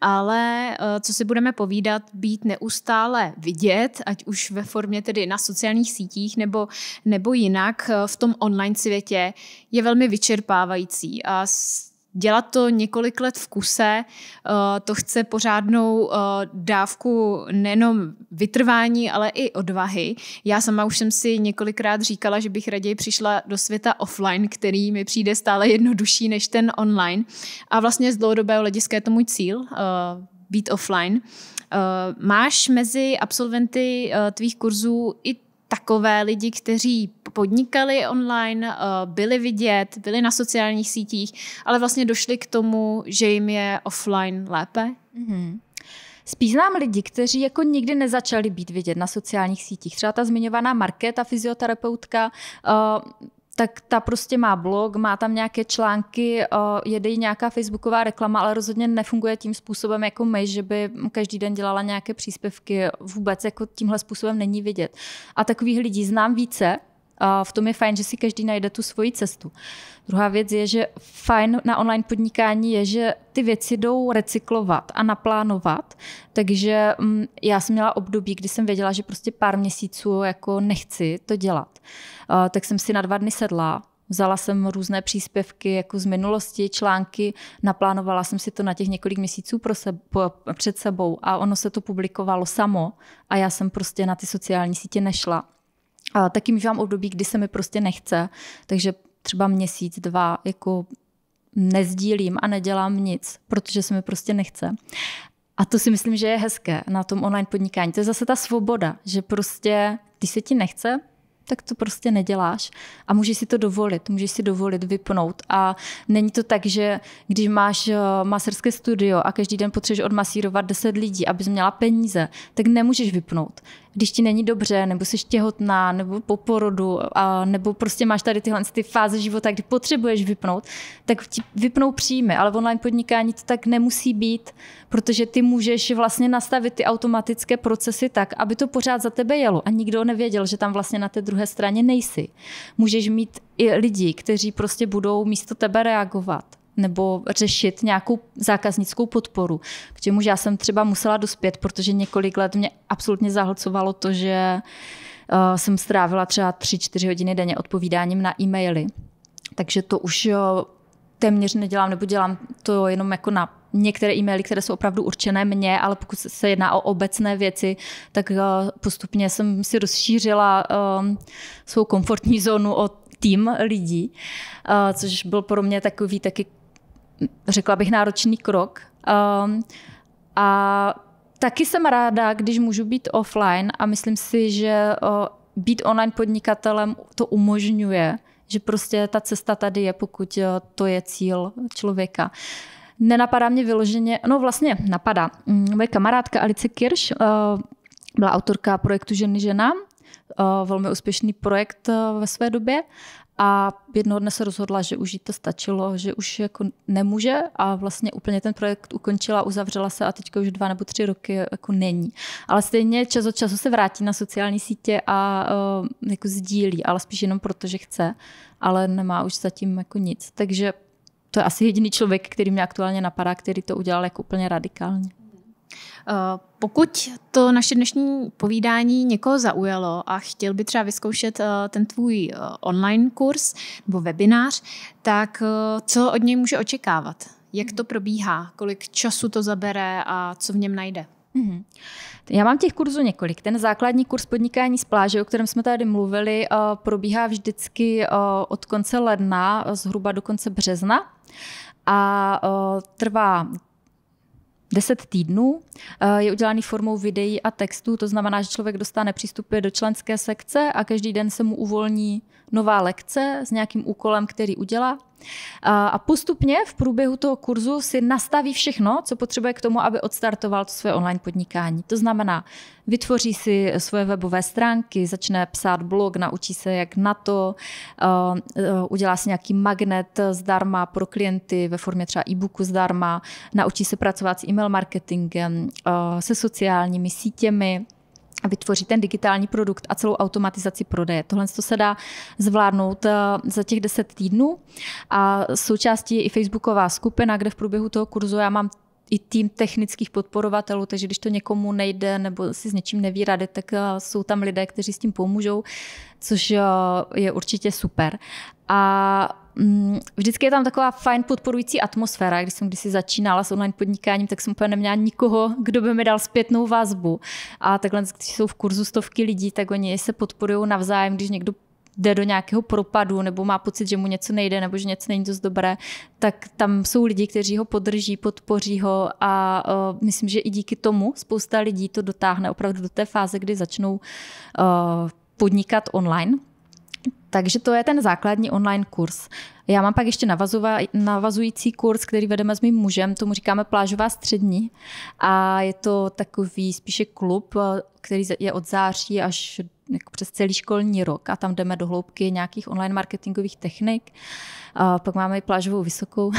ale co si budeme povídat, být neustále vidět, ať už ve formě tedy na sociálních sítích nebo, nebo jinak v tom online světě, je velmi vyčerpávající a dělat to několik let v kuse, eh, to chce pořádnou eh, dávku nejenom vytrvání, ale i odvahy. Já sama už jsem si několikrát říkala, že bych raději přišla do světa offline, který mi přijde stále jednodušší než ten online. A vlastně z dlouhodobého hlediska je to můj cíl, eh, být offline. Máš mezi absolventy tvých kurzů i takové lidi, kteří podnikali online, eh, byli vidět, byli na sociálních sítích, ale vlastně došli k tomu, že jim je offline lépe? Mm-hmm. Spíš znám lidi, kteří jako nikdy nezačali být vidět na sociálních sítích. Třeba ta zmiňovaná Markéta, fyzioterapeutka, eh, tak ta prostě má blog, má tam nějaké články, eh, jede jí nějaká facebooková reklama, ale rozhodně nefunguje tím způsobem jako my, že by každý den dělala nějaké příspěvky. Vůbec jako tímhle způsobem není vidět. A takových lidí znám více, v tom je fajn, že si každý najde tu svoji cestu. Druhá věc je, že fajn na online podnikání je, že ty věci jdou recyklovat a naplánovat, takže mm, já jsem měla období, kdy jsem věděla, že prostě pár měsíců jako nechci to dělat. Tak jsem si na dva dny sedla, Vzala jsem různé příspěvky jako z minulosti, články, naplánovala jsem si to na těch několik měsíců pro po, před sebou a ono se to publikovalo samo a já jsem prostě na ty sociální sítě nešla. A taky vám období, kdy se mi prostě nechce, takže třeba měsíc, dva, jako nezdílím a nedělám nic, protože se mi prostě nechce. A to si myslím, že je hezké na tom online podnikání. To je zase ta svoboda, že prostě, když se ti nechce, tak to prostě neděláš a můžeš si to dovolit, můžeš si dovolit vypnout a není to tak, že když máš eh, maserské studio a každý den potřebuješ odmasírovat 10 lidí, abys měla peníze, tak nemůžeš vypnout když ti není dobře, nebo jsi těhotná, nebo po porodu, a, nebo prostě máš tady tyhle ty fáze života, kdy potřebuješ vypnout, tak ti vypnou příjmy, ale v online podnikání to tak nemusí být, protože ty můžeš vlastně nastavit ty automatické procesy tak, aby to pořád za tebe jelo a nikdo nevěděl, že tam vlastně na té druhé straně nejsi. Můžeš mít i lidi, kteří prostě budou místo tebe reagovat nebo řešit nějakou zákaznickou podporu. K čemu já jsem třeba musela dospět, protože několik let mě absolutně zahlcovalo to, že eh, jsem strávila třeba 3-4 hodiny denně odpovídáním na e-maily. Takže to už eh, téměř nedělám, nebo dělám to jenom jako na některé e-maily, které jsou opravdu určené mně, ale pokud se jedná o obecné věci, tak eh, postupně jsem si rozšířila ehm, svou komfortní zónu o tým lidí, což byl pro mě takový taky řekla bych, náročný krok. Um, a taky jsem ráda, když můžu být offline a myslím si, že uh, být online podnikatelem to umožňuje, že prostě ta cesta tady je, pokud uh, to je cíl člověka. Nenapadá mě vyloženě, no vlastně napadá. Mm, moje kamarádka Alice Kirsch uh, byla autorka projektu Ženy ženám, velmi úspěšný projekt ve své době a jednoho dne se rozhodla, že už jí to stačilo, že už jako nemůže a vlastně úplně ten projekt ukončila, uzavřela se a teďka už dva nebo tři roky jako není. Ale stejně čas od času se vrátí na sociální sítě a uh, jako sdílí, ale spíš jenom proto, že chce, ale nemá už zatím jako nic. Takže to je asi jediný člověk, který mě aktuálně napadá, který to udělal jako úplně radikálně. Eh, pokud to naše dnešní povídání někoho zaujalo a chtěl by třeba vyzkoušet eh, ten tvůj eh, online kurz nebo webinář, tak co od něj může očekávat? Jak to probíhá? Kolik času to zabere a co v něm najde? Mm-hmm. Já mám těch kurzů několik. Ten základní kurz podnikání z pláže, o kterém jsme tady mluvili, probíhá vždycky od konce ledna zhruba do konce března a trvá 10 týdnů. Eh, je udělaný formou videí a textů, to znamená, že člověk dostane přístupy do členské sekce a každý den se mu uvolní nová lekce s nějakým úkolem, který udělá. A postupně v průběhu toho kurzu si nastaví všechno, co potřebuje k tomu, aby odstartoval to své online podnikání. To znamená, vytvoří si svoje webové stránky, začne psát blog, naučí se jak na to, udělá si nějaký magnet zdarma pro klienty ve formě třeba e-booku zdarma, naučí se pracovat s e-mail marketingem, se sociálními sítěmi, vytvoří ten digitální produkt a celou automatizaci prodeje. Tohle to se dá zvládnout eh, za těch 10 týdnů a součástí je i facebooková skupina, kde v průběhu toho kurzu já mám i tým technických podporovatelů, takže když to někomu nejde nebo si s něčím neví rady, tak eh, jsou tam lidé, kteří s tím pomůžou, což eh, je určitě super. A Mm, vždycky je tam taková fajn podporující atmosféra. Když jsem kdysi začínala s online podnikáním, tak jsem úplně neměla nikoho, kdo by mi dal zpětnou vazbu. A takhle, když jsou v kurzu stovky lidí, tak oni se podporují navzájem, když někdo jde do nějakého propadu nebo má pocit, že mu něco nejde nebo že něco není dost dobré, tak tam jsou lidi, kteří ho podrží, podpoří ho a uh, myslím, že i díky tomu spousta lidí to dotáhne opravdu do té fáze, kdy začnou uh, podnikat online takže to je ten základní online kurz. Já mám pak ještě navazuva, navazující kurz, který vedeme s mým mužem, tomu říkáme Plážová střední. A je to takový spíše klub, eh, který je od září až jako přes celý školní rok a tam jdeme do hloubky nějakých online marketingových technik. A pak máme i plážovou vysokou.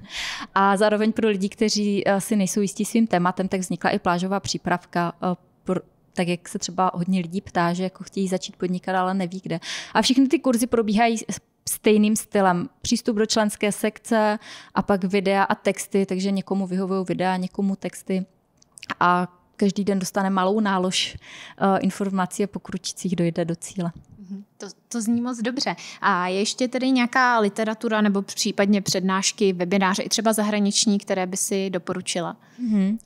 [laughs] a zároveň pro lidi, kteří si nejsou jistí svým tématem, tak vznikla i plážová přípravka eh, tak jak se třeba hodně lidí ptá, že jako chtějí začít podnikat, ale neví kde. A všechny ty kurzy probíhají stejným stylem. Přístup do členské sekce a pak videa a texty, takže někomu vyhovují videa, někomu texty a každý den dostane malou nálož uh, informací a pokručících dojde do cíle. To, to zní moc dobře. A je ještě tedy nějaká literatura nebo případně přednášky, webináře, i třeba zahraniční, které by si doporučila? Mm-hmm.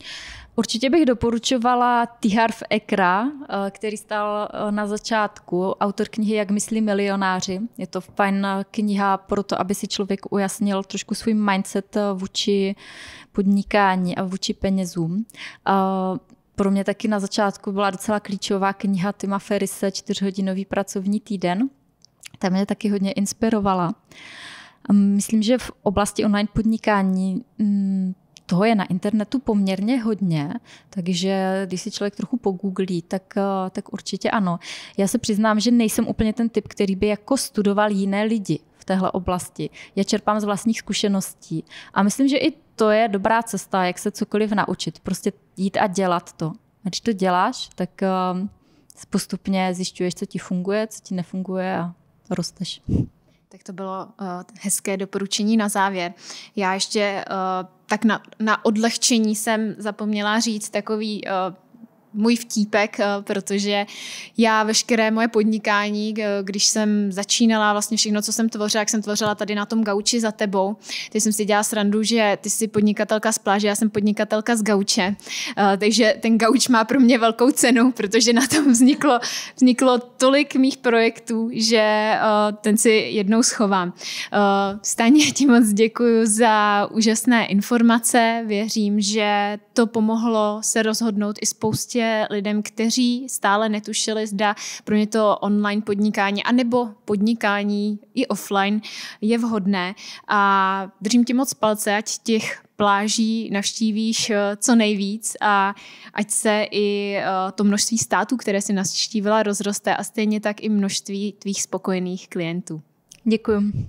Určitě bych doporučovala Tiharv Ekra, eh, který stal eh, na začátku, autor knihy Jak myslí milionáři. Je to fajn kniha pro to, aby si člověk ujasnil trošku svůj mindset eh, vůči podnikání a vůči penězům pro mě taky na začátku byla docela klíčová kniha Tima Ferise Čtyřhodinový pracovní týden. Ta mě taky hodně inspirovala. Myslím, že v oblasti online podnikání mm, toho je na internetu poměrně hodně, takže když si člověk trochu pogooglí, tak, eh, tak určitě ano. Já se přiznám, že nejsem úplně ten typ, který by jako studoval jiné lidi v téhle oblasti. Já čerpám z vlastních zkušeností a myslím, že i to je dobrá cesta, jak se cokoliv naučit. Prostě jít a dělat to. A když to děláš, tak uh, postupně zjišťuješ, co ti funguje, co ti nefunguje a rosteš. Tak to bylo uh, hezké doporučení na závěr. Já ještě uh, tak na, na odlehčení jsem zapomněla říct takový uh, můj vtípek, eh, protože já veškeré moje podnikání, eh, když jsem začínala vlastně všechno, co jsem tvořila, jak jsem tvořila tady na tom gauči za tebou, teď jsem si dělala srandu, že ty jsi podnikatelka z pláže, já jsem podnikatelka z gauče, eh, takže ten gauč má pro mě velkou cenu, protože na tom vzniklo, vzniklo tolik mých projektů, že ten si jednou schovám. Staně, ti moc děkuji za úžasné informace, věřím, že to pomohlo se rozhodnout i spoustě lidem, kteří stále netušili, zda pro ně to online podnikání anebo podnikání i offline je vhodné. A držím ti moc palce, ať těch pláží navštívíš eh, co nejvíc a ať se i eh, to množství států, které si navštívila, rozroste a stejně tak i množství tvých spokojených klientů. Děkuji.